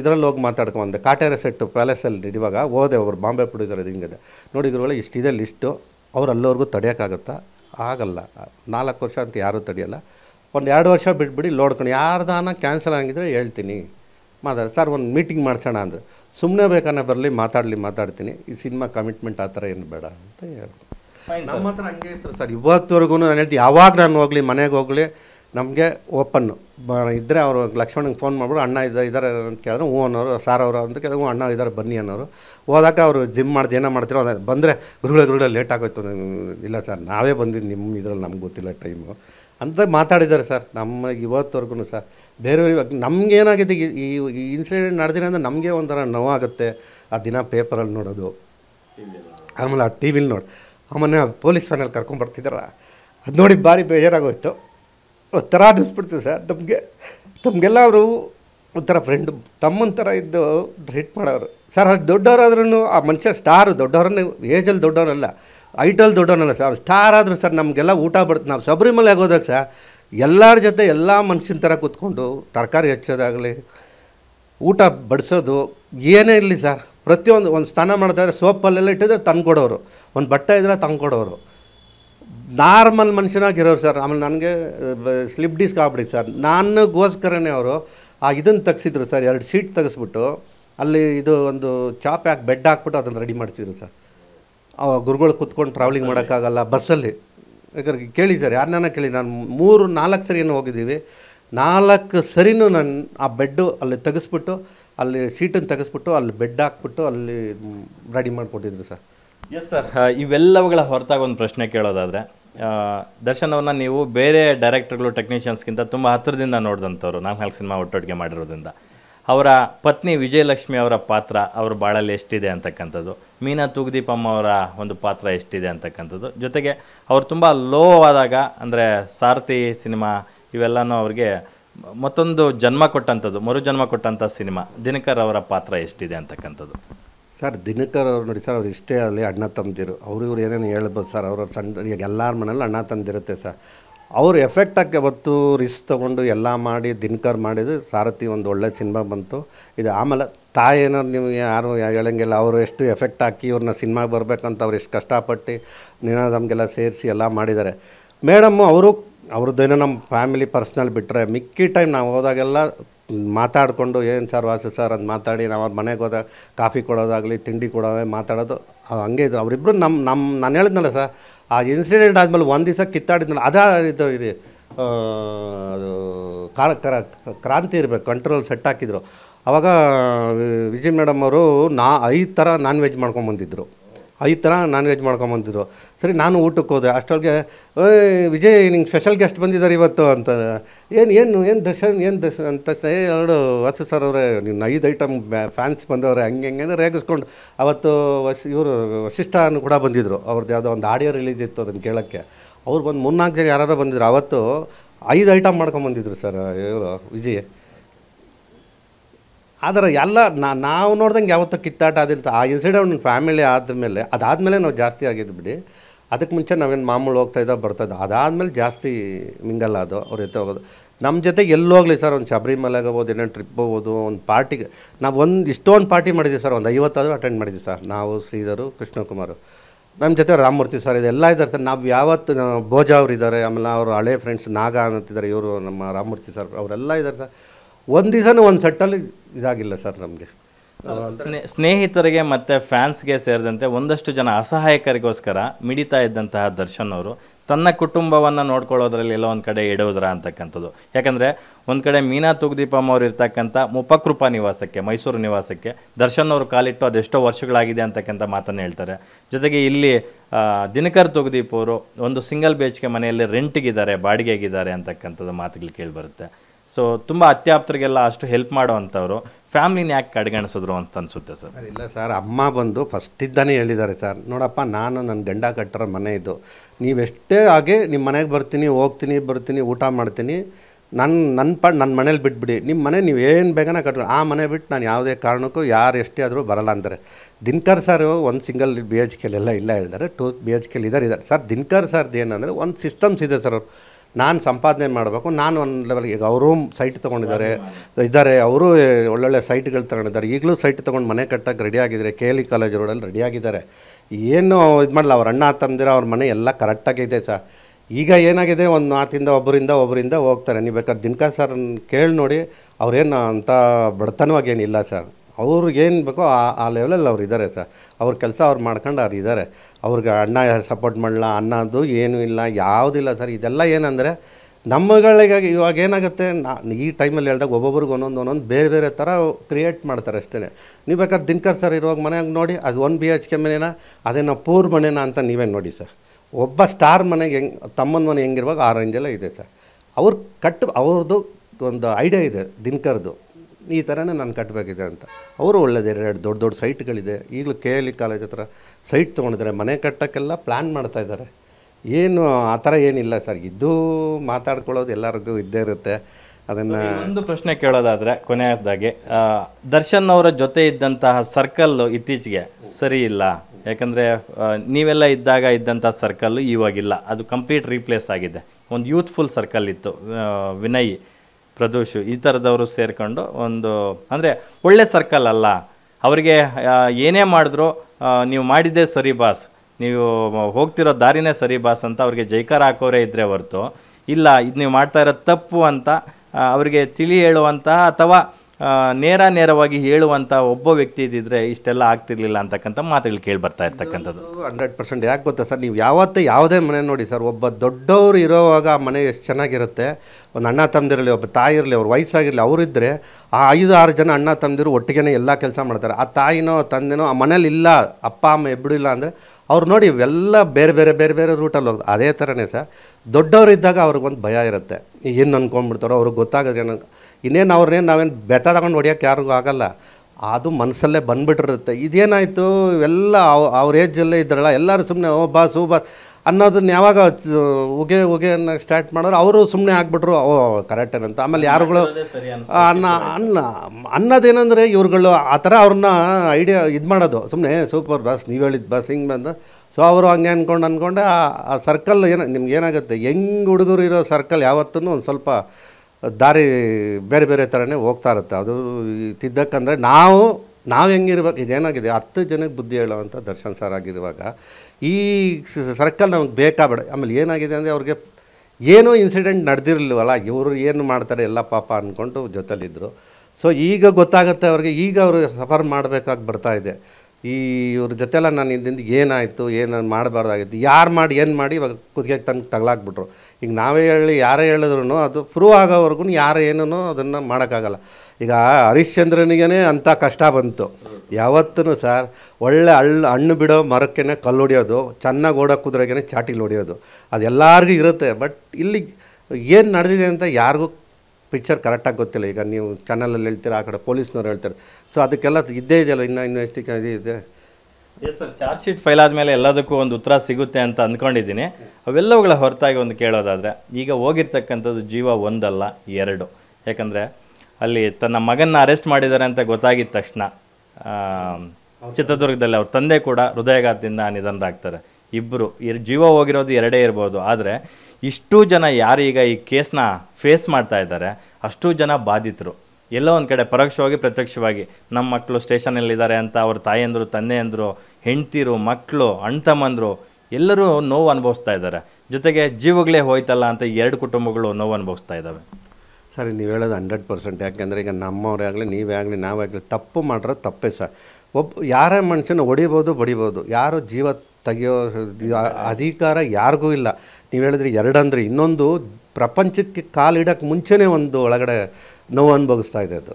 Speaker 2: ಇದರಲ್ಲಿ ಹೋಗಿ ಮಾತಾಡ್ಕೊಂಡೆ ಕಾಟೇರ ಸೆಟ್ಟು ಪ್ಯಾಲೇಸಲ್ಲಿ ಇಡುವಾಗ ಹೋದೆ ಅವರು ಬಾಂಬೆ ಪ್ರೊಡ್ಯೂಸರ್ ಅದು ಹಿಂಗಿದೆ ನೋಡಿ ಇಷ್ಟಿದೆ ಇಷ್ಟು ಲಿಸ್ಟು ಅವ್ರು ಅಲ್ಲೋರ್ಗೂ ತಡೆಯೋಕ್ಕಾಗುತ್ತಾ ಆಗಲ್ಲ ನಾಲ್ಕು ವರ್ಷ ಅಂತ ಯಾರೂ ತಡೆಯಲ್ಲ ಒಂದು ಎರಡು ವರ್ಷ ಬಿಟ್ಬಿಡಿ ನೋಡ್ಕೊಂಡು ಯಾರ್ದಾನ ಕ್ಯಾನ್ಸಲ್ ಆಗಿದ್ರೆ ಹೇಳ್ತೀನಿ ಮಾತಾಡಿ ಸರ್ ಒಂದು ಮೀಟಿಂಗ್ ಮಾಡ್ಸೋಣ ಅಂದರೆ ಸುಮ್ಮನೆ ಬೇಕಾನೆ ಬರಲಿ ಮಾತಾಡಲಿ ಮಾತಾಡ್ತೀನಿ ಈ ಸಿನಿಮಾ ಕಮಿಟ್ಮೆಂಟ್ ಆ ಥರ ಏನು ಬೇಡ ಅಂತ ಹೇಳ್ಬೋದು ನಮ್ಮ ಹತ್ರ ಹಂಗೆ ಇತ್ತು ಸರ್ ಇವತ್ತುವರೆಗೂ ನಾನು ಹೇಳ್ತೀನಿ ಯಾವಾಗ ನಾನು ಹೋಗಲಿ ಮನೆಗೆ ಹೋಗಲಿ ನಮಗೆ ಓಪನ್ ಬ ಇದ್ದರೆ ಅವರು ಲಕ್ಷ್ಮಣಿಗೆ ಫೋನ್ ಮಾಡಿಬಿಟ್ಟು ಅಣ್ಣ ಇದ್ದ ಇದ್ದಾರೆ ಅಂತ ಕೇಳಿದ್ರೆ ಹ್ಞೂ ಅನ್ನೋರು ಸಾರ್ ಅವರು ಅಂತ ಕೇಳಿದ್ರು ಅಣ್ಣ ಇದ್ದಾರೆ ಬನ್ನಿ ಅನ್ನೋರು ಹೋದಾಗ ಅವರು ಜಿಮ್ ಮಾಡ್ದು ಏನೋ ಮಾಡ್ತೀರೋ ಅದೇ ಬಂದರೆ ಗುರುಗಳ ಗುರುಗಳ ಲೇಟ್ ಆಗೋಯ್ತು ಇಲ್ಲ ಸರ್ ನಾವೇ ಬಂದಿದ್ದು ನಿಮ್ಮ ಇದ್ರಲ್ಲಿ ನಮ್ಗೆ ಗೊತ್ತಿಲ್ಲ ಟೈಮು ಅಂತ ಮಾತಾಡಿದ್ದಾರೆ ಸರ್ ನಮಗೆ ಇವತ್ತವರೆಗೂ ಸರ್ ಬೇರೆಯವ್ರು ನಮ್ಗೆ ಏನಾಗಿದೆ ಈ ಈ ಇನ್ಸಿಡೆಂಟ್ ನಡೆದಿದೆ ಅಂದರೆ ನಮಗೆ ಒಂಥರ ನೋವಾಗುತ್ತೆ ಆ ದಿನ ಪೇಪರಲ್ಲಿ ನೋಡೋದು ಆಮೇಲೆ ಆ ಟಿ ವಿಲಿ ನೋಡಿ ಆಮೇಲೆ ಪೊಲೀಸ್ ಫ್ಯಾನಲ್ಲಿ ಕರ್ಕೊಂಡ್ಬರ್ತಿದ್ದಾರ ಅದು ನೋಡಿ ಭಾರಿ ಬೇಜಾರಾಗೋಯ್ತು ಒಂಥರ ಅನ್ನಿಸ್ಬಿಡ್ತೀವಿ ಸರ್ ನಮಗೆ ನಮಗೆಲ್ಲ ಅವರು ಒಂಥರ ಫ್ರೆಂಡ್ ತಮ್ಮನ ಥರ ಇದ್ದು ಟ್ರೀಟ್ ಮಾಡೋರು ಸರ್ ಅದು ದೊಡ್ಡವರಾದ್ರೂ ಆ ಮನುಷ್ಯ ಸ್ಟಾರ್ ದೊಡ್ಡವ್ರನ್ನೇ ಏಜಲ್ಲಿ ದೊಡ್ಡವರಲ್ಲ ಐಟಲ್ಲಿ ದೊಡ್ಡವನಲ್ಲ ಸರ್ ಸ್ಟಾರ್ ಆದರೂ ಸರ್ ನಮಗೆಲ್ಲ ಊಟ ಬರ್ತದೆ ನಾವು ಶಬರಿಮಲೆ ಆಗೋದಾಗ ಸರ್ ಎಲ್ಲರ ಜೊತೆ ಎಲ್ಲ ಮನುಷ್ಯನ ಥರ ಕೂತ್ಕೊಂಡು ತರಕಾರಿ ಹಚ್ಚೋದಾಗಲಿ ಊಟ ಬಡಿಸೋದು ಏನೇ ಇರಲಿ ಸರ್ ಪ್ರತಿಯೊಂದು ಒಂದು ಸ್ನಾನ ಮಾಡಿದ್ರೆ ಸೋಪಲ್ಲೆಲ್ಲ ಇಟ್ಟಿದ್ರೆ ತಂದು ಕೊಡೋರು ಒಂದು ಬಟ್ಟೆ ಇದ್ರೆ ತಂದು ಕೊಡೋರು ನಾರ್ಮಲ್ ಮನುಷ್ಯನಾಗಿರೋರು ಸರ್ ಆಮೇಲೆ ನನಗೆ ಸ್ಲಿಪ್ ಡಿಸ್ಕ್ ಆಗ್ಬಿಡಿ ಸರ್ ನಾನು ಗೋಸ್ಕರನೇ ಅವರು ಆ ಇದನ್ನು ತೆಗೆಸಿದ್ರು ಸರ್ ಎರಡು ಸೀಟ್ ತೆಗೆಸ್ಬಿಟ್ಟು ಅಲ್ಲಿ ಇದು ಒಂದು ಚಾಪ್ ಹಾಕಿ ಬೆಡ್ ಹಾಕ್ಬಿಟ್ಟು ಅದನ್ನು ರೆಡಿ ಮಾಡಿಸಿದ್ರು ಸರ್ ಗುರುಗಳು ಕೂತ್ಕೊಂಡು ಟ್ರಾವೆಲಿಂಗ್ ಮಾಡೋಕ್ಕಾಗಲ್ಲ ಬಸ್ಸಲ್ಲಿ ಯಾಕಂದ್ರೆ ಕೇಳಿ ಸರ್ ಯಾರನ್ನ ಕೇಳಿ ನಾನು ಮೂರು ನಾಲ್ಕು ಸರಿ ಏನು ಹೋಗಿದ್ದೀವಿ ನಾಲ್ಕು ಸರಿನೂ ನಾನು ಆ ಬೆಡ್ಡು ಅಲ್ಲಿ ತೆಗೆಸ್ಬಿಟ್ಟು ಅಲ್ಲಿ ಸೀಟನ್ನು ತೆಗೆಸ್ಬಿಟ್ಟು ಅಲ್ಲಿ ಬೆಡ್ ಹಾಕ್ಬಿಟ್ಟು ಅಲ್ಲಿ ರೆಡಿ ಮಾಡಿಕೊಟ್ಟಿದ್ರು ಸರ್
Speaker 1: ಎಸ್ ಸರ್ ಇವೆಲ್ಲವುಗಳ ಹೊರತಾಗಿ ಒಂದು ಪ್ರಶ್ನೆ ಕೇಳೋದಾದರೆ ದರ್ಶನವನ್ನು ನೀವು ಬೇರೆ ಡೈರೆಕ್ಟರ್ಗಳು ಟೆಕ್ನಿಷಿಯನ್ಸ್ಗಿಂತ ತುಂಬ ಹತ್ತಿರದಿಂದ ನೋಡಿದಂಥವ್ರು ನಾಲ್ಕು ಸಿನಿಮಾ ಒಟ್ಟೊಟ್ಟಿಗೆ ಮಾಡಿರೋದ್ರಿಂದ ಅವರ ಪತ್ನಿ ವಿಜಯಲಕ್ಷ್ಮಿ ಅವರ ಪಾತ್ರ ಅವ್ರ ಬಾಳಲ್ಲಿ ಎಷ್ಟಿದೆ ಅಂತಕ್ಕಂಥದ್ದು ಮೀನಾ ತೂಗುದೀಪಮ್ಮ ಅವರ ಒಂದು ಪಾತ್ರ ಎಷ್ಟಿದೆ ಅಂತಕ್ಕಂಥದ್ದು ಜೊತೆಗೆ ಅವರು ತುಂಬ ಲೋವಾದಾಗ ಅಂದರೆ ಸಾರಥಿ ಸಿನಿಮಾ ಇವೆಲ್ಲನೂ ಅವ್ರಿಗೆ ಮತ್ತೊಂದು ಜನ್ಮ ಕೊಟ್ಟಂಥದ್ದು ಮರುಜನ್ಮ ಕೊಟ್ಟಂಥ ಸಿನಿಮಾ ದಿನಕರ್ ಅವರ ಪಾತ್ರ ಎಷ್ಟಿದೆ ಅಂತಕ್ಕಂಥದ್ದು
Speaker 2: ಸರ್ ದಿನಕರ್ ಅವ್ರು ನೋಡಿ ಸರ್ ಅವ್ರು ಇಷ್ಟೇ ಅಲ್ಲಿ ಅಣ್ಣ ತಂದಿರು ಅವರು ಇವ್ರು ಏನೇನು ಹೇಳ್ಬೋದು ಸರ್ ಅವ್ರವ್ರ ಸಣ್ಣ ಈಗ ಎಲ್ಲರ ಮನೇಲಿ ಅಣ್ಣ ತಂದಿರುತ್ತೆ ಸರ್ ಅವರು ಎಫೆಕ್ಟ್ ಹಾಕಿ ಅವತ್ತು ರಿಸ್ಕ್ ತೊಗೊಂಡು ಎಲ್ಲ ಮಾಡಿ ದಿನಕರ್ ಮಾಡಿದ್ದು ಸಾರಥಿ ಒಂದು ಒಳ್ಳೆ ಸಿನಿಮಾ ಬಂತು ಇದು ಆಮೇಲೆ ತಾಯಿ ಏನಾರು ನೀವು ಯಾರು ಹೇಳೋಂಗಿಲ್ಲ ಅವರು ಎಷ್ಟು ಎಫೆಕ್ಟ್ ಹಾಕಿ ಇವ್ರನ್ನ ಸಿನಿಮಾಗೆ ಬರಬೇಕಂತ ಅವ್ರು ಎಷ್ಟು ಕಷ್ಟಪಟ್ಟು ನಮಗೆಲ್ಲ ಸೇರಿಸಿ ಎಲ್ಲ ಮಾಡಿದ್ದಾರೆ ಮೇಡಮ್ಮು ಅವರು ಅವ್ರದ್ದೇನೋ ನಮ್ಮ ಫ್ಯಾಮಿಲಿ ಪರ್ಸ್ನಲ್ ಬಿಟ್ಟರೆ ಮಿಕ್ಕಿ ಟೈಮ್ ನಾವು ಹೋದಾಗೆಲ್ಲ ಮಾತಾಡಿಕೊಂಡು ಏನು ಸರ್ ವಾಸು ಸರ್ ಅಂತ ಮಾತಾಡಿ ನಾವು ಅವ್ರ ಮನೆಗೆ ಹೋದಾಗ ಕಾಫಿ ಕೊಡೋದಾಗಲಿ ತಿಂಡಿ ಕೊಡೋದಾಗ ಮಾತಾಡೋದು ಹಂಗೆ ಇದ್ರು ಅವರಿಬ್ಬರು ನಮ್ಮ ನಮ್ಮ ನಾನು ಹೇಳಿದ್ನಲ್ಲ ಸರ್ ಆ ಇನ್ಸಿಡೆಂಟ್ ಆದಮೇಲೆ ಒಂದು ದಿವಸ ಕಿತ್ತಾಡಿದ್ನಲ್ಲ ಅದಾ ಇದು ಇದು ಕರ ಕ್ರಾಂತಿ ಇರಬೇಕು ಕಂಟ್ರೋಲ್ ಸೆಟ್ ಹಾಕಿದ್ರು ಅವಾಗ ವಿಜಯ್ ಮೇಡಮ್ ಅವರು ನಾ ಐದು ಥರ ನಾನ್ ವೆಜ್ ಮಾಡ್ಕೊಂಬಂದಿದ್ದರು ಈ ಥರ ನಾನ್ ವೆಜ್ ಮಾಡ್ಕೊಂಬಂದಿದ್ರು ಸರಿ ನಾನು ಊಟಕ್ಕೆ ಹೋದೆ ಅಷ್ಟೊಳಗೆ ಏಯ್ ವಿಜಯ್ ನಿಂಗೆ ಸ್ಪೆಷಲ್ ಗೆಸ್ಟ್ ಬಂದಿದ್ದಾರೆ ಇವತ್ತು ಅಂತ ಏನು ಏನು ಏನು ದರ್ಶನ್ ಏನು ದರ್ಶನ್ ಅಂತ ತಕ್ಷಣ ಏ ಎರಡು ವಾಸು ಸರ್ ಅವರೇ ನಿನ್ನ ಐದು ಐಟಮ್ ಫ್ಯಾನ್ಸ್ ಬಂದವ್ರೆ ಹಂಗೆ ಹೆಂಗೆ ಅಂದರೆ ರೇಗಿಸ್ಕೊಂಡು ಅವತ್ತು ವಶ್ ಇವರು ವಶಿಷ್ಠನು ಕೂಡ ಬಂದಿದ್ದರು ಅವ್ರದ್ದು ಯಾವುದೋ ಒಂದು ಆಡಿಯೋ ರಿಲೀಸ್ ಇತ್ತು ಅದನ್ನು ಕೇಳೋಕ್ಕೆ ಅವ್ರು ಬಂದು ಮೂರ್ನಾಲ್ಕು ಜನ ಯಾರು ಬಂದಿದ್ರು ಅವತ್ತು ಐದು ಐಟಮ್ ಮಾಡ್ಕೊಂಬಂದಿದ್ರು ಸರ್ ಇವರು ವಿಜಯ್ ಆದರೆ ಎಲ್ಲ ನಾವು ನೋಡ್ದಂಗೆ ಯಾವತ್ತೂ ಕಿತ್ತಾಟ ಆದಿಲ್ಲ ಆ ಇನ್ಸಿಡೆಂಟ್ ನಿಮ್ಮ ಫ್ಯಾಮಿಲಿ ಆದಮೇಲೆ ಅದಾದಮೇಲೆ ನಾವು ಜಾಸ್ತಿ ಆಗಿದ್ದು ಬಿಡಿ ಅದಕ್ಕೆ ಮುಂಚೆ ನಾವೇನು ಮಾಮೂಲು ಹೋಗ್ತಾ ಬರ್ತಾಯಿದ್ದೋ ಅದಾದಮೇಲೆ ಜಾಸ್ತಿ ಮಿಂಗಲ್ಲ ಅದು ಅವ್ರ ಎತ್ತ ಹೋಗೋದು ನಮ್ಮ ಜೊತೆ ಹೋಗಲಿ ಸರ್ ಒಂದು ಶಬರಿಮಲೆಗೆ ಹೋಗೋದು ಏನೋ ಟ್ರಿಪ್ ಹೋಗೋದು ಒಂದು ಪಾರ್ಟಿಗೆ ನಾವು ಒಂದು ಇಷ್ಟೊಂದು ಪಾರ್ಟಿ ಮಾಡಿದ್ದೀವಿ ಸರ್ ಒಂದು ಐವತ್ತಾದರೂ ಅಟೆಂಡ್ ಮಾಡಿದ್ದೀವಿ ಸರ್ ನಾವು ಶ್ರೀಧರು ಕೃಷ್ಣಕುಮಾರು ನಮ್ಮ ಜೊತೆ ರಾಮಮೂರ್ತಿ ಸರ್ ಇದೆಲ್ಲ ಇದ್ದಾರೆ ಸರ್ ನಾವು ಯಾವತ್ತು ಭೋಜ ಅವರು ಇದ್ದಾರೆ ಆಮೇಲೆ ಅವರು ಹಳೆ ಫ್ರೆಂಡ್ಸ್ ನಾಗ ಅಂತಿದ್ದಾರೆ ಇವರು ನಮ್ಮ ರಾಮಮೂರ್ತಿ ಸರ್ ಅವರೆಲ್ಲ ಇದ್ದಾರೆ ಸರ್ ಒಂದು ದಿವಸನೂ ಒಂದು ಸೆಟ್ಟಲ್ಲಿ ಇದಾಗಿಲ್ಲ ಸರ್ ನಮಗೆ
Speaker 1: ಸ್ನೇಹಿತರಿಗೆ ಮತ್ತು ಫ್ಯಾನ್ಸ್ಗೆ ಸೇರಿದಂತೆ ಒಂದಷ್ಟು ಜನ ಅಸಹಾಯಕರಿಗೋಸ್ಕರ ಮಿಡಿತಾ ಇದ್ದಂತಹ ದರ್ಶನ್ ಅವರು ತನ್ನ ಕುಟುಂಬವನ್ನು ನೋಡ್ಕೊಳ್ಳೋದ್ರಲ್ಲಿ ಎಲ್ಲ ಒಂದು ಕಡೆ ಇಡೋದ್ರ ಅಂತಕ್ಕಂಥದ್ದು ಯಾಕಂದರೆ ಒಂದು ಕಡೆ ಮೀನಾ ತುಗ್ದೀಪಮ್ಮ ಅವ್ರು ಇರ್ತಕ್ಕಂಥ ಮುಪಕೃಪಾ ನಿವಾಸಕ್ಕೆ ಮೈಸೂರು ನಿವಾಸಕ್ಕೆ ದರ್ಶನ್ ಅವರು ಕಾಲಿಟ್ಟು ಅದೆಷ್ಟೋ ವರ್ಷಗಳಾಗಿದೆ ಅಂತಕ್ಕಂಥ ಮಾತನ್ನು ಹೇಳ್ತಾರೆ ಜೊತೆಗೆ ಇಲ್ಲಿ ದಿನಕರ್ ತುಗ್ದೀಪ್ ಅವರು ಒಂದು ಸಿಂಗಲ್ ಬೇಚ್ಗೆ ಮನೆಯಲ್ಲಿ ರೆಂಟಿಗಿದ್ದಾರೆ ಬಾಡಿಗೆಗಿದ್ದಾರೆ ಅಂತಕ್ಕಂಥದ್ದು ಮಾತುಗಳು ಕೇಳಿಬರುತ್ತೆ ಸೊ ತುಂಬ ಅತ್ಯಾಪ್ತರಿಗೆಲ್ಲ ಅಷ್ಟು ಹೆಲ್ಪ್ ಮಾಡುವಂಥವ್ರು ಫ್ಯಾಮ್ಲಿನ ಯಾಕೆ ಕಡೆಗಣಿಸಿದ್ರು ಅಂತ ಅನಿಸುತ್ತೆ ಸರ್
Speaker 2: ಇಲ್ಲ ಸರ್ ಅಮ್ಮ ಬಂದು ಫಸ್ಟಿದ್ದಾನೆ ಹೇಳಿದ್ದಾರೆ ಸರ್ ನೋಡಪ್ಪ ನಾನು ನನ್ನ ಗಂಡ ಕಟ್ಟರ ಮನೆ ಇದು ನೀವೆಷ್ಟೇ ಆಗಿ ನಿಮ್ಮ ಮನೆಗೆ ಬರ್ತೀನಿ ಹೋಗ್ತೀನಿ ಬರ್ತೀನಿ ಊಟ ಮಾಡ್ತೀನಿ ನನ್ನ ನನ್ನ ಪ ನನ್ನ ಮನೇಲಿ ಬಿಟ್ಬಿಡಿ ನಿಮ್ಮ ಮನೆ ನೀವು ಏನು ಬೇಗನ ಕಟ್ಕೊಂಡು ಆ ಮನೆ ಬಿಟ್ಟು ನಾನು ಯಾವುದೇ ಕಾರಣಕ್ಕೂ ಯಾರು ಎಷ್ಟೇ ಆದರೂ ಬರಲ್ಲ ಅಂದರೆ ದಿನಕರ್ ಸರ್ ಒಂದು ಸಿಂಗಲ್ ಬಿ ಎಚ್ ಎಲ್ಲ ಇಲ್ಲ ಹೇಳಿದ್ದಾರೆ ಟೂ ಬಿ ಎಚ್ ಕೆಲ್ ಇದ್ದಾರೆ ಇದ್ದಾರೆ ಸರ್ ದಿನಕರ್ ಸರ್ದು ಏನಂದರೆ ಒಂದು ಸಿಸ್ಟಮ್ಸ್ ಇದೆ ಸರ್ ಅವರು ನಾನು ಸಂಪಾದನೆ ಮಾಡಬೇಕು ನಾನು ಒಂದು ಲೆವೆಲ್ಗೆ ಈಗ ಅವರು ಸೈಟ್ ತೊಗೊಂಡಿದ್ದಾರೆ ಇದ್ದಾರೆ ಅವರು ಒಳ್ಳೊಳ್ಳೆ ಸೈಟ್ಗಳು ತೊಗೊಂಡಿದ್ದಾರೆ ಈಗಲೂ ಸೈಟ್ ತೊಗೊಂಡು ಮನೆ ಕಟ್ಟಕ್ಕೆ ರೆಡಿ ಕೆ ಎಲ್ ಕಾಲೇಜ್ ರೋಡಲ್ಲಿ ರೆಡಿ ಆಗಿದ್ದಾರೆ ಏನು ಇದು ಮಾಡಲ್ಲ ಅವ್ರ ಅಣ್ಣ ತಂದಿರೋ ಅವ್ರ ಮನೆ ಎಲ್ಲ ಕರೆಕ್ಟಾಗಿದೆ ಸರ್ ಈಗ ಏನಾಗಿದೆ ಒಂದು ಮಾತಿಂದ ಒಬ್ಬರಿಂದ ಒಬ್ಬರಿಂದ ಹೋಗ್ತಾರೆ ನೀವು ಬೇಕಾದ್ರೆ ದಿನಕರ್ ಸರ್ ಕೇಳಿ ನೋಡಿ ಅವ್ರೇನು ಅಂಥ ಬಡತನವಾಗಿ ಏನಿಲ್ಲ ಸರ್ ಏನು ಬೇಕೋ ಆ ಆ ಲೆವೆಲಲ್ಲಿ ಅವ್ರು ಇದ್ದಾರೆ ಸರ್ ಅವ್ರ ಕೆಲಸ ಅವ್ರು ಮಾಡ್ಕೊಂಡು ಅವ್ರು ಇದ್ದಾರೆ ಅವ್ರಿಗೆ ಅಣ್ಣ ಯಾರು ಸಪೋರ್ಟ್ ಮಾಡಲ್ಲ ಅನ್ನೋದು ಏನೂ ಇಲ್ಲ ಯಾವುದಿಲ್ಲ ಸರ್ ಇದೆಲ್ಲ ಏನಂದರೆ ನಮ್ಮಗಳಿಗಾಗಿ ಇವಾಗ ಏನಾಗುತ್ತೆ ನಾ ಈ ಟೈಮಲ್ಲಿ ಹೇಳಿದಾಗ ಒಬ್ಬೊಬ್ರಿಗೆ ಒಂದೊಂದು ಒಂದೊಂದು ಬೇರೆ ಬೇರೆ ಥರ ಕ್ರಿಯೇಟ್ ಮಾಡ್ತಾರೆ ಅಷ್ಟೇ ನೀವು ಬೇಕಾದ್ರೆ ದಿನಕರ್ ಸರ್ ಇರುವಾಗ ಮನೆಯಾಗ ನೋಡಿ ಅದು ಒನ್ ಬಿ ಎಚ್ ಕೆ ಮನೇನ ಅದೇನೋ ಪೂರ್ ಮನೇನ ಅಂತ ನೀವೇ ನೋಡಿ ಸರ್ ಒಬ್ಬ ಸ್ಟಾರ್ ಮನೆಗೆ ಹೆಂಗೆ ತಮ್ಮನ ಮನೆ ಹೆಂಗಿರುವಾಗ ಆ ರೇಂಜೆಲ್ಲ ಇದೆ ಸರ್ ಅವ್ರು ಕಟ್ ಅವ್ರದ್ದು ಒಂದು ಐಡಿಯಾ ಇದೆ ದಿನಕರ್ದು ಈ ಥರನೇ ನಾನು ಕಟ್ಟಬೇಕಿದೆ ಅಂತ ಅವರು ಒಳ್ಳೆಯದೇ ಎರಡು ದೊಡ್ಡ ದೊಡ್ಡ ಸೈಟ್ಗಳಿದೆ ಈಗಲೂ ಕೆ ಎಲ್ ಇ ಕಾಲೇಜ್ ಹತ್ರ ಸೈಟ್ ತೊಗೊಂಡಿದ್ದಾರೆ ಮನೆ ಕಟ್ಟೋಕ್ಕೆಲ್ಲ ಪ್ಲ್ಯಾನ್ ಮಾಡ್ತಾ ಇದ್ದಾರೆ ಏನು ಆ ಥರ ಏನಿಲ್ಲ ಸರ್ ಇದ್ದು ಮಾತಾಡ್ಕೊಳ್ಳೋದು ಎಲ್ಲರಿಗೂ ಇದ್ದೇ ಇರುತ್ತೆ ಅದನ್ನು
Speaker 1: ಒಂದು ಪ್ರಶ್ನೆ ಕೇಳೋದಾದರೆ ಕೊನೆಯದಾಗಿ ದರ್ಶನ್ ಅವರ ಜೊತೆ ಇದ್ದಂತಹ ಸರ್ಕಲ್ಲು ಇತ್ತೀಚೆಗೆ ಸರಿ ಇಲ್ಲ ಯಾಕಂದರೆ ನೀವೆಲ್ಲ ಇದ್ದಾಗ ಇದ್ದಂಥ ಸರ್ಕಲ್ಲು ಇವಾಗಿಲ್ಲ ಅದು ಕಂಪ್ಲೀಟ್ ರೀಪ್ಲೇಸ್ ಆಗಿದೆ ಒಂದು ಯೂತ್ಫುಲ್ ಸರ್ಕಲ್ ಇತ್ತು ವಿನಯ್ ಪ್ರದೋಷು ಈ ಥರದವರು ಸೇರಿಕೊಂಡು ಒಂದು ಅಂದರೆ ಒಳ್ಳೆ ಸರ್ಕಲ್ ಅಲ್ಲ ಅವರಿಗೆ ಏನೇ ಮಾಡಿದ್ರು ನೀವು ಮಾಡಿದ್ದೇ ಸರಿ ಬಾಸ್ ನೀವು ಹೋಗ್ತಿರೋ ದಾರಿನೇ ಸರಿ ಬಾಸ್ ಅಂತ ಅವ್ರಿಗೆ ಜೈಕಾರ ಹಾಕೋರೇ ಇದ್ದರೆ ಹೊರತು ಇಲ್ಲ ಇದು ನೀವು ಮಾಡ್ತಾ ಇರೋ ತಪ್ಪು ಅಂತ ಅವರಿಗೆ ತಿಳಿ ಹೇಳುವಂತಹ ಅಥವಾ ನೇರ ನೇರವಾಗಿ ಹೇಳುವಂಥ ಒಬ್ಬ ವ್ಯಕ್ತಿ ಇದ್ದಿದ್ರೆ ಇಷ್ಟೆಲ್ಲ ಆಗ್ತಿರ್ಲಿಲ್ಲ ಅಂತಕ್ಕಂಥ ಮಾತುಗಳು ಕೇಳಿ ಬರ್ತಾ ಇರ್ತಕ್ಕಂಥದ್ದು
Speaker 2: ಹಂಡ್ರೆಡ್ ಪರ್ಸೆಂಟ್ ಯಾಕೆ ಗೊತ್ತಾ ಸರ್ ನೀವು ಯಾವತ್ತೇ ಯಾವುದೇ ಮನೆ ನೋಡಿ ಸರ್ ಒಬ್ಬ ದೊಡ್ಡವರು ಇರೋವಾಗ ಆ ಮನೆ ಎಷ್ಟು ಚೆನ್ನಾಗಿರುತ್ತೆ ಒಂದು ಅಣ್ಣ ತಮ್ಮದಿರಲಿ ಒಬ್ಬ ತಾಯಿ ಇರಲಿ ಅವ್ರು ವಯಸ್ಸಾಗಿರಲಿ ಅವರಿದ್ದರೆ ಆ ಐದು ಆರು ಜನ ಅಣ್ಣ ತಂದಿರು ಒಟ್ಟಿಗೆ ಎಲ್ಲ ಕೆಲಸ ಮಾಡ್ತಾರೆ ಆ ತಾಯಿನೋ ತಂದೆನೋ ಆ ಮನೇಲಿ ಇಲ್ಲ ಅಪ್ಪ ಅಮ್ಮ ಇಲ್ಲ ಅಂದರೆ ಅವ್ರು ನೋಡಿ ಇವೆಲ್ಲ ಬೇರೆ ಬೇರೆ ಬೇರೆ ಬೇರೆ ರೂಟಲ್ಲಿ ಹೋಗ್ತಾರೆ ಅದೇ ಥರನೇ ಸರ್ ದೊಡ್ಡವರು ಇದ್ದಾಗ ಅವ್ರಿಗೊಂದು ಭಯ ಇರುತ್ತೆ ಏನು ಅಂದ್ಕೊಂಡ್ಬಿಡ್ತಾರೋ ಅವ್ರಿಗೆ ಗೊತ್ತಾಗೋದು ಏನೋ ಇನ್ನೇನು ಅವ್ರನ್ನೇನು ನಾವೇನು ಬೆತ್ತ ತಗೊಂಡು ಹೊಡಿಯೋಕ್ಕೆ ಯಾರಿಗೂ ಆಗಲ್ಲ ಅದು ಮನಸ್ಸಲ್ಲೇ ಬಂದುಬಿಟ್ಟಿರುತ್ತೆ ಇದೇನಾಯಿತು ಇವೆಲ್ಲ ಅವ್ರ ಏಜಲ್ಲೇ ಇದ್ರಲ್ಲ ಎಲ್ಲರೂ ಸುಮ್ಮನೆ ಓ ಬಾಸ್ ಓ ಬಾಸ್ ಅನ್ನೋದನ್ನ ಯಾವಾಗ ಉಗೆ ಉಗೆ ಅನ್ನೋ ಸ್ಟಾರ್ಟ್ ಮಾಡಿದ್ರು ಅವರು ಸುಮ್ಮನೆ ಆಗಿಬಿಟ್ರು ಓ ಕರೆಕ್ಟೇನಂತ ಆಮೇಲೆ ಯಾರುಗಳು ಅನ್ನ ಅನ್ನ ಅನ್ನೋದೇನೆಂದರೆ ಇವ್ರುಗಳು ಆ ಥರ ಅವ್ರನ್ನ ಐಡಿಯಾ ಇದು ಮಾಡೋದು ಸುಮ್ಮನೆ ಸೂಪರ್ ಬಾಸ್ ನೀವು ಹೇಳಿದ ಬಾಸ್ ಹಿಂಗೆ ಬಂದು ಸೊ ಅವರು ಹಂಗೆ ಅಂದ್ಕೊಂಡು ಅಂದ್ಕೊಂಡೆ ಆ ಸರ್ಕಲ್ ಏನು ನಿಮ್ಗೆ ಏನಾಗುತ್ತೆ ಹೆಂಗೆ ಹುಡುಗರು ಇರೋ ಸರ್ಕಲ್ ಯಾವತ್ತೂ ಒಂದು ಸ್ವಲ್ಪ ದಾರಿ ಬೇರೆ ಬೇರೆ ಥರನೇ ಹೋಗ್ತಾ ಇರುತ್ತೆ ಅದು ತಿದ್ದಕ್ಕಂದರೆ ನಾವು ನಾವು ಹೆಂಗಿರ್ಬೇಕು ಈಗ ಏನಾಗಿದೆ ಹತ್ತು ಜನಕ್ಕೆ ಬುದ್ಧಿ ಹೇಳುವಂಥ ದರ್ಶನ್ ಸರ್ ಆಗಿರುವಾಗ ಈ ಸರ್ಕಲ್ ನಮಗೆ ಬೇಕಾಗಬೇಡ ಆಮೇಲೆ ಏನಾಗಿದೆ ಅಂದರೆ ಅವ್ರಿಗೆ ಏನೂ ಇನ್ಸಿಡೆಂಟ್ ನಡೆದಿರಲಿಲ್ವಲ್ಲ ಇವರು ಏನು ಮಾಡ್ತಾರೆ ಎಲ್ಲ ಪಾಪ ಅಂದ್ಕೊಂಡು ಜೊತೆಲಿದ್ದರು ಸೊ ಈಗ ಗೊತ್ತಾಗುತ್ತೆ ಅವ್ರಿಗೆ ಈಗ ಅವರು ಸಫರ್ ಮಾಡಬೇಕಾಗಿ ಬರ್ತಾಯಿದೆ ಈ ಇವ್ರ ಜೊತೆಲ್ಲ ನಾನು ಇದ್ದಿಂದ ಏನಾಯಿತು ಏನು ಮಾಡಬಾರ್ದಾಗಿತ್ತು ಯಾರು ಮಾಡಿ ಏನು ಮಾಡಿ ಇವಾಗ ಕುದಿಗೆಗೆ ತಂದು ತಗಲಾಕ್ಬಿಟ್ರು ಈಗ ನಾವೇ ಹೇಳಿ ಯಾರೇ ಹೇಳಿದ್ರು ಅದು ಪ್ರೂವ್ ಆಗೋವರೆಗೂ ಯಾರು ಏನೂ ಅದನ್ನು ಮಾಡೋಕ್ಕಾಗಲ್ಲ ಈಗ ಹರಿಶ್ಚಂದ್ರನಿಗೇ ಅಂಥ ಕಷ್ಟ ಬಂತು ಯಾವತ್ತೂ ಸರ್ ಒಳ್ಳೆ ಹಳ್ಳು ಹಣ್ಣು ಬಿಡೋ ಮರಕ್ಕೆ ಕಲ್ಲು ಹೊಡಿಯೋದು ಚೆನ್ನಾಗಿ ಓಡೋ ಕುದುರೆಗೇ ಚಾಟಿಲಿ ಹೊಡಿಯೋದು ಅದೆಲ್ಲರಿಗೂ ಇರುತ್ತೆ ಬಟ್ ಇಲ್ಲಿ ಏನು ನಡೆದಿದೆ ಅಂತ ಯಾರಿಗೂ ಪಿಕ್ಚರ್ ಕರೆಕ್ಟಾಗಿ ಗೊತ್ತಿಲ್ಲ ಈಗ ನೀವು ಚಾನಲಲ್ಲಿ ಹೇಳ್ತೀರಾ ಆ ಕಡೆ ಪೊಲೀಸ್ನವ್ರು ಹೇಳ್ತಾರೆ ಸೊ ಅದಕ್ಕೆಲ್ಲ ಇದ್ದೇ ಇದೆಯಲ್ಲ ಇನ್ನೂ ಇನ್ವೆಸ್ಟಿಗೇಷನ್ ಇದೆ
Speaker 1: yes sir charge sheet file ಆದಮೇಲೆ ಎಲ್ಲದಕ್ಕೂ ಒಂದು ಉತ್ತರ ಸಿಗುತ್ತೆ ಅಂತ ಅಂದ್ಕೊಂಡಿದ್ದೀನಿ ಅವೆಲ್ಲವುಗಳ ಹೊರತಾಗಿ ಒಂದು ಕೇಳೋದಾದರೆ ಈಗ ಹೋಗಿರ್ತಕ್ಕಂಥದ್ದು ಜೀವ ಒಂದಲ್ಲ ಎರಡು ಯಾಕಂದರೆ ಅಲ್ಲಿ ತನ್ನ ಮಗನ್ನ ಅರೆಸ್ಟ್ ಮಾಡಿದ್ದಾರೆ ಅಂತ ಗೊತ್ತಾಗಿದ್ದ ತಕ್ಷಣ ಚಿತ್ರದುರ್ಗದಲ್ಲಿ ಅವ್ರ ತಂದೆ ಕೂಡ ಹೃದಯಘಾತದಿಂದ ನಿಧನರಾಗ್ತಾರೆ ಇಬ್ಬರು ಜೀವ ಹೋಗಿರೋದು ಎರಡೇ ಇರ್ಬೋದು ಆದರೆ ಇಷ್ಟು ಜನ ಯಾರೀಗ ಈ ಕೇಸ್ನ ಫೇಸ್ ಮಾಡ್ತಾ ಇದ್ದಾರೆ ಅಷ್ಟು ಜನ ಬಾಧಿತರು ಎಲ್ಲೋ ಒಂದು ಕಡೆ ಪರೋಕ್ಷವಾಗಿ ಪ್ರತ್ಯಕ್ಷವಾಗಿ ನಮ್ಮ ಮಕ್ಕಳು ಸ್ಟೇಷನಲ್ಲಿದ್ದಾರೆ ಅಂತ ಅವ್ರ ತಾಯಿಯಂದರು ತಂದೆಯಂದರು ಹೆಂಡ್ತಿರು ಮಕ್ಕಳು ಅಣ್ತಮ್ಮಂದರು ಎಲ್ಲರೂ ನೋವು ಅನುಭವಿಸ್ತಾ ಇದ್ದಾರೆ ಜೊತೆಗೆ ಜೀವಗಳೇ ಹೋಯ್ತಲ್ಲ ಅಂತ ಎರಡು ಕುಟುಂಬಗಳು ನೋವು ಅನುಭವಿಸ್ತಾ ಇದ್ದಾವೆ
Speaker 2: ಸರಿ ನೀವು ಹೇಳೋದು ಹಂಡ್ರೆಡ್ ಪರ್ಸೆಂಟ್ ಯಾಕೆಂದರೆ ಈಗ ನಮ್ಮವರೇ ಆಗಲಿ ನೀವೇ ಆಗಲಿ ನಾವೇ ಆಗಲಿ ತಪ್ಪು ಮಾಡಿರೋ ತಪ್ಪೇ ಸರ್ ಒಬ್ಬ ಯಾರೇ ಮನುಷ್ಯನ ಹೊಡಿಬೋದು ಬಡಿಬೋದು ಯಾರು ಜೀವ ತೆಗೆಯೋ ಅಧಿಕಾರ ಯಾರಿಗೂ ಇಲ್ಲ ನೀವು ಹೇಳಿದ್ರೆ ಎರಡಂದರೆ ಇನ್ನೊಂದು ಪ್ರಪಂಚಕ್ಕೆ ಕಾಲಿಡೋಕ್ಕೆ ಮುಂಚೆನೇ ಒಂದು ಒಳಗಡೆ ನೋವು ಅನುಭವಿಸ್ತಾ ಇದೆ ಅದು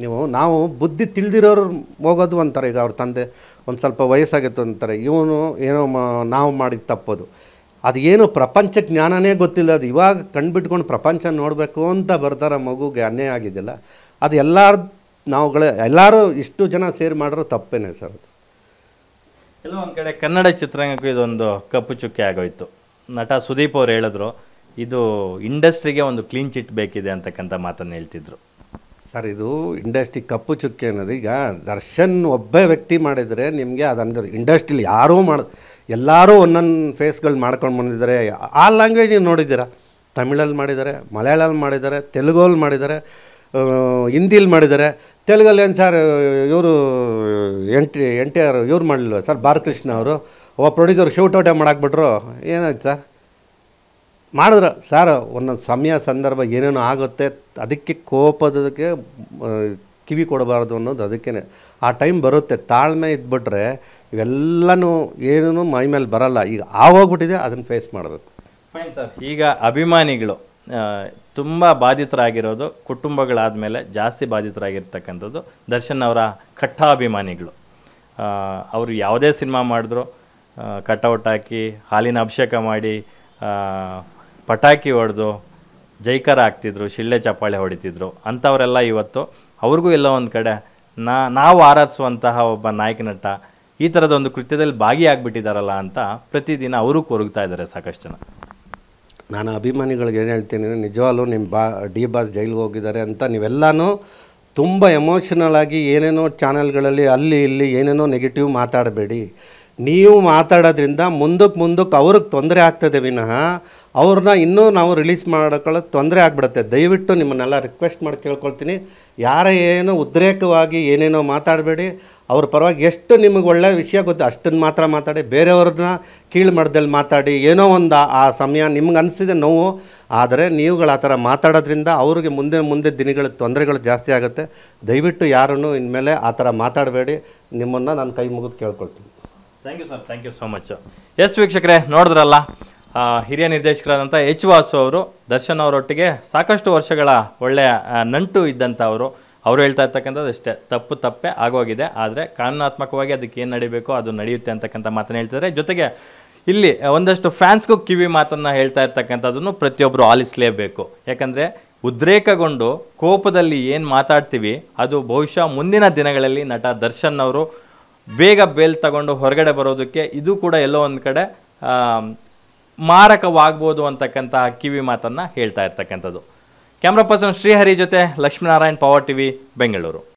Speaker 2: ನೀವು ನಾವು ಬುದ್ಧಿ ತಿಳಿದಿರೋರು ಹೋಗೋದು ಅಂತಾರೆ ಈಗ ಅವ್ರ ತಂದೆ ಒಂದು ಸ್ವಲ್ಪ ವಯಸ್ಸಾಗಿತ್ತು ಅಂತಾರೆ ಇವನು ಏನೋ ನಾವು ಮಾಡಿದ ತಪ್ಪೋದು ಅದು ಏನು ಪ್ರಪಂಚ ಜ್ಞಾನನೇ ಗೊತ್ತಿಲ್ಲ ಅದು ಇವಾಗ ಕಂಡುಬಿಟ್ಕೊಂಡು ಪ್ರಪಂಚ ನೋಡಬೇಕು ಅಂತ ಬರ್ತಾರೆ ಮಗುಗೆ ಅನ್ಯಾಯ ಆಗಿದ್ದಿಲ್ಲ ಅದು ಎಲ್ಲರ ನಾವುಗಳೇ ಎಲ್ಲರೂ ಇಷ್ಟು ಜನ ಸೇರಿ ಮಾಡಿರೋ ತಪ್ಪೇನೆ ಸರ್ ಅದು
Speaker 1: ಒಂದು ಕಡೆ ಕನ್ನಡ ಚಿತ್ರರಂಗಕ್ಕೂ ಇದೊಂದು ಕಪ್ಪು ಚುಕ್ಕೆ ಆಗೋಯ್ತು ನಟ ಸುದೀಪ್ ಅವರು ಹೇಳಿದ್ರು ಇದು ಇಂಡಸ್ಟ್ರಿಗೆ ಒಂದು ಕ್ಲೀನ್ ಚಿಟ್ ಬೇಕಿದೆ ಅಂತಕ್ಕಂಥ
Speaker 2: ಮಾತನ್ನು ಹೇಳ್ತಿದ್ರು ಸರ್ ಇದು ಇಂಡಸ್ಟ್ರಿ ಕಪ್ಪು ಚುಕ್ಕೆ ಅನ್ನೋದು ಈಗ ದರ್ಶನ್ ಒಬ್ಬ ವ್ಯಕ್ತಿ ಮಾಡಿದರೆ ನಿಮಗೆ ಅದಂದ್ರೆ ಇಂಡಸ್ಟ್ರಿಲಿ ಯಾರೂ ಮಾಡ ಎಲ್ಲರೂ ಒಂದೊಂದು ಫೇಸ್ಗಳು ಮಾಡ್ಕೊಂಡು ಬಂದಿದ್ದಾರೆ ಆ ಲ್ಯಾಂಗ್ವೇಜ್ ನೀವು ನೋಡಿದ್ದೀರಾ ತಮಿಳಲ್ಲಿ ಮಾಡಿದ್ದಾರೆ ಮಲಯಾಳಲ್ಲಿ ಮಾಡಿದ್ದಾರೆ ತೆಲುಗಲ್ಲಿ ಮಾಡಿದ್ದಾರೆ ಹಿಂದಿಲಿ ಮಾಡಿದ್ದಾರೆ ತೆಲುಗಲ್ಲಿ ಏನು ಸರ್ ಇವರು N T N T R ಇವ್ರು ಮಾಡಲಿಲ್ವ ಸರ್ ಬಾಲಕೃಷ್ಣ ಅವರು ಒಬ್ಬ ಪ್ರೊಡ್ಯೂಸರ್ ಶೂಟ್ ಔಟೇ ಮಾಡಾಕ್ಬಿಟ್ರು ಏನಾಯ್ತು ಸರ್ ಮಾಡಿದ್ರು ಸರ್ ಒಂದೊಂದು ಸಮಯ ಸಂದರ್ಭ ಏನೇನೋ ಆಗುತ್ತೆ ಅದಕ್ಕೆ ಕೋಪದಕ್ಕೆ ಕಿವಿ ಕೊಡಬಾರ್ದು ಅನ್ನೋದು ಅದಕ್ಕೆ ಆ ಟೈಮ್ ಬರುತ್ತೆ ತಾಳ್ಮೆ ಇದ್ಬಿಟ್ರೆ ಇವೆಲ್ಲನೂ ಏನೂ ಮೈ ಮೇಲೆ ಬರಲ್ಲ ಈಗ ಆಗೋಗ್ಬಿಟ್ಟಿದೆ ಅದನ್ನು ಫೇಸ್ ಮಾಡಬೇಕು
Speaker 1: ಫೈನ್ ಸರ್ ಈಗ ಅಭಿಮಾನಿಗಳು ತುಂಬ ಬಾಧಿತರಾಗಿರೋದು ಕುಟುಂಬಗಳಾದ ಮೇಲೆ ಜಾಸ್ತಿ ಬಾಧಿತರಾಗಿರ್ತಕ್ಕಂಥದ್ದು ದರ್ಶನ್ ಅವರ ಕಟ್ಟ ಅಭಿಮಾನಿಗಳು ಅವರು ಯಾವುದೇ ಸಿನಿಮಾ ಮಾಡಿದ್ರು ಕಟೌಟ್ ಹಾಕಿ ಹಾಲಿನ ಅಭಿಷೇಕ ಮಾಡಿ ಪಟಾಕಿ ಹೊಡೆದು ಜೈಕಾರ ಹಾಕ್ತಿದ್ರು ಶಿಳ್ಳೆ ಚಪ್ಪಾಳೆ ಹೊಡಿತಿದ್ರು ಅಂಥವರೆಲ್ಲ ಇವತ್ತು ಅವ್ರಿಗೂ ಎಲ್ಲ ಒಂದು ಕಡೆ ನಾ ನಾವು ಆರಾಧಿಸುವಂತಹ ಒಬ್ಬ ನಾಯಕ ನಟ ಈ ಥರದ ಒಂದು ಕೃತ್ಯದಲ್ಲಿ ಭಾಗಿಯಾಗಿಬಿಟ್ಟಿದ್ದಾರಲ್ಲ ಅಂತ ಪ್ರತಿದಿನ ಅವರು ಕೊರಗ್ತಾ ಇದ್ದಾರೆ ಸಾಕಷ್ಟು ಜನ
Speaker 2: ನಾನು ಅಭಿಮಾನಿಗಳಿಗೆ ಏನು ಹೇಳ್ತೀನಿ ನಿಜವಾಗ್ಲೂ ನಿಮ್ಮ ಬಾ ಡಿ ಬಾಸ್ ಜೈಲಿಗೆ ಹೋಗಿದ್ದಾರೆ ಅಂತ ನೀವೆಲ್ಲನೂ ತುಂಬ ಎಮೋಷನಲ್ ಆಗಿ ಏನೇನೋ ಚಾನೆಲ್ಗಳಲ್ಲಿ ಅಲ್ಲಿ ಇಲ್ಲಿ ಏನೇನೋ ನೆಗೆಟಿವ್ ಮಾತಾಡಬೇಡಿ ನೀವು ಮಾತಾಡೋದ್ರಿಂದ ಮುಂದಕ್ಕೆ ಮುಂದಕ್ಕೆ ಅವ್ರಿಗೆ ತೊಂದರೆ ಆಗ್ತದೆ ವಿನಃ ಅವ್ರನ್ನ ಇನ್ನೂ ನಾವು ರಿಲೀಸ್ ಮಾಡ್ಕೊಳ್ಳೋ ತೊಂದರೆ ಆಗ್ಬಿಡುತ್ತೆ ದಯವಿಟ್ಟು ನಿಮ್ಮನ್ನೆಲ್ಲ ರಿಕ್ವೆಸ್ಟ್ ಮಾಡಿ ಕೇಳ್ಕೊಳ್ತೀನಿ ಯಾರ ಏನೋ ಉದ್ರೇಕವಾಗಿ ಏನೇನೋ ಮಾತಾಡಬೇಡಿ ಅವ್ರ ಪರವಾಗಿ ಎಷ್ಟು ನಿಮಗೆ ಒಳ್ಳೆಯ ವಿಷಯ ಗೊತ್ತು ಅಷ್ಟನ್ನು ಮಾತ್ರ ಮಾತಾಡಿ ಬೇರೆಯವ್ರನ್ನ ಕೀಳು ಮಾಡ್ದಲ್ಲಿ ಮಾತಾಡಿ ಏನೋ ಒಂದು ಆ ಸಮಯ ನಿಮ್ಗೆ ಅನಿಸಿದೆ ನೋವು ಆದರೆ ನೀವುಗಳು ಆ ಥರ ಮಾತಾಡೋದ್ರಿಂದ ಅವ್ರಿಗೆ ಮುಂದೆ ಮುಂದೆ ದಿನಗಳ ತೊಂದರೆಗಳು ಜಾಸ್ತಿ ಆಗುತ್ತೆ ದಯವಿಟ್ಟು ಯಾರನ್ನು ಇನ್ಮೇಲೆ ಆ ಥರ ಮಾತಾಡಬೇಡಿ ನಿಮ್ಮನ್ನು ನಾನು ಕೈ ಮುಗಿದು ಕೇಳ್ಕೊಳ್ತೀನಿ thank you sir thank you so much yes ವೀಕ್ಷಕರೇ ನೋಡಿದ್ರಲ್ಲ
Speaker 1: ಹಿರಿಯ ನಿರ್ದೇಶಕರಾದಂಥ ಎಚ್ ವಾಸು ಅವರು ದರ್ಶನ್ ಅವರೊಟ್ಟಿಗೆ ಸಾಕಷ್ಟು ವರ್ಷಗಳ ಒಳ್ಳೆಯ ನಂಟು ಇದ್ದಂಥ ಅವರು ಅವರು ಹೇಳ್ತಾ ಇರ್ತಕ್ಕಂಥದ್ದು ಅಷ್ಟೇ ತಪ್ಪು ತಪ್ಪೆ ಆಗೋಗಿದೆ ಆದರೆ ಕಾನೂನಾತ್ಮಕವಾಗಿ ಅದಕ್ಕೆ ಏನು ನಡಿಬೇಕು ಅದು ನಡೆಯುತ್ತೆ ಅಂತಕ್ಕಂಥ ಮಾತನ್ನು ಹೇಳ್ತಿದ್ದಾರೆ ಜೊತೆಗೆ ಇಲ್ಲಿ ಒಂದಷ್ಟು ಫ್ಯಾನ್ಸ್ಗೂ ಕಿವಿ ಮಾತನ್ನು ಹೇಳ್ತಾ ಇರ್ತಕ್ಕಂಥದ್ದನ್ನು ಪ್ರತಿಯೊಬ್ಬರು ಆಲಿಸಲೇಬೇಕು ಯಾಕಂದರೆ ಉದ್ರೇಕಗೊಂಡು ಕೋಪದಲ್ಲಿ ಏನು ಮಾತಾಡ್ತೀವಿ ಅದು ಬಹುಶಃ ಮುಂದಿನ ದಿನಗಳಲ್ಲಿ ನಟ ದರ್ಶನ್ ಅವರು ಬೇಗ ಬೇಲ್ ತಗೊಂಡು ಹೊರಗಡೆ ಬರೋದಕ್ಕೆ ಇದು ಕೂಡ ಎಲ್ಲೋ ಒಂದು ಕಡೆ ಮಾರಕವಾಗ್ಬೋದು ಅಂತಕ್ಕಂತಹ ಕಿವಿ ಮಾತನ್ನು ಹೇಳ್ತಾ ಇರ್ತಕ್ಕಂಥದ್ದು ಕ್ಯಾಮ್ರಾ ಪರ್ಸನ್ ಶ್ರೀಹರಿ ಜೊತೆ ಲಕ್ಷ್ಮೀನಾರಾಯಣ್ ಪವರ್ ವಿ ಬೆಂಗಳೂರು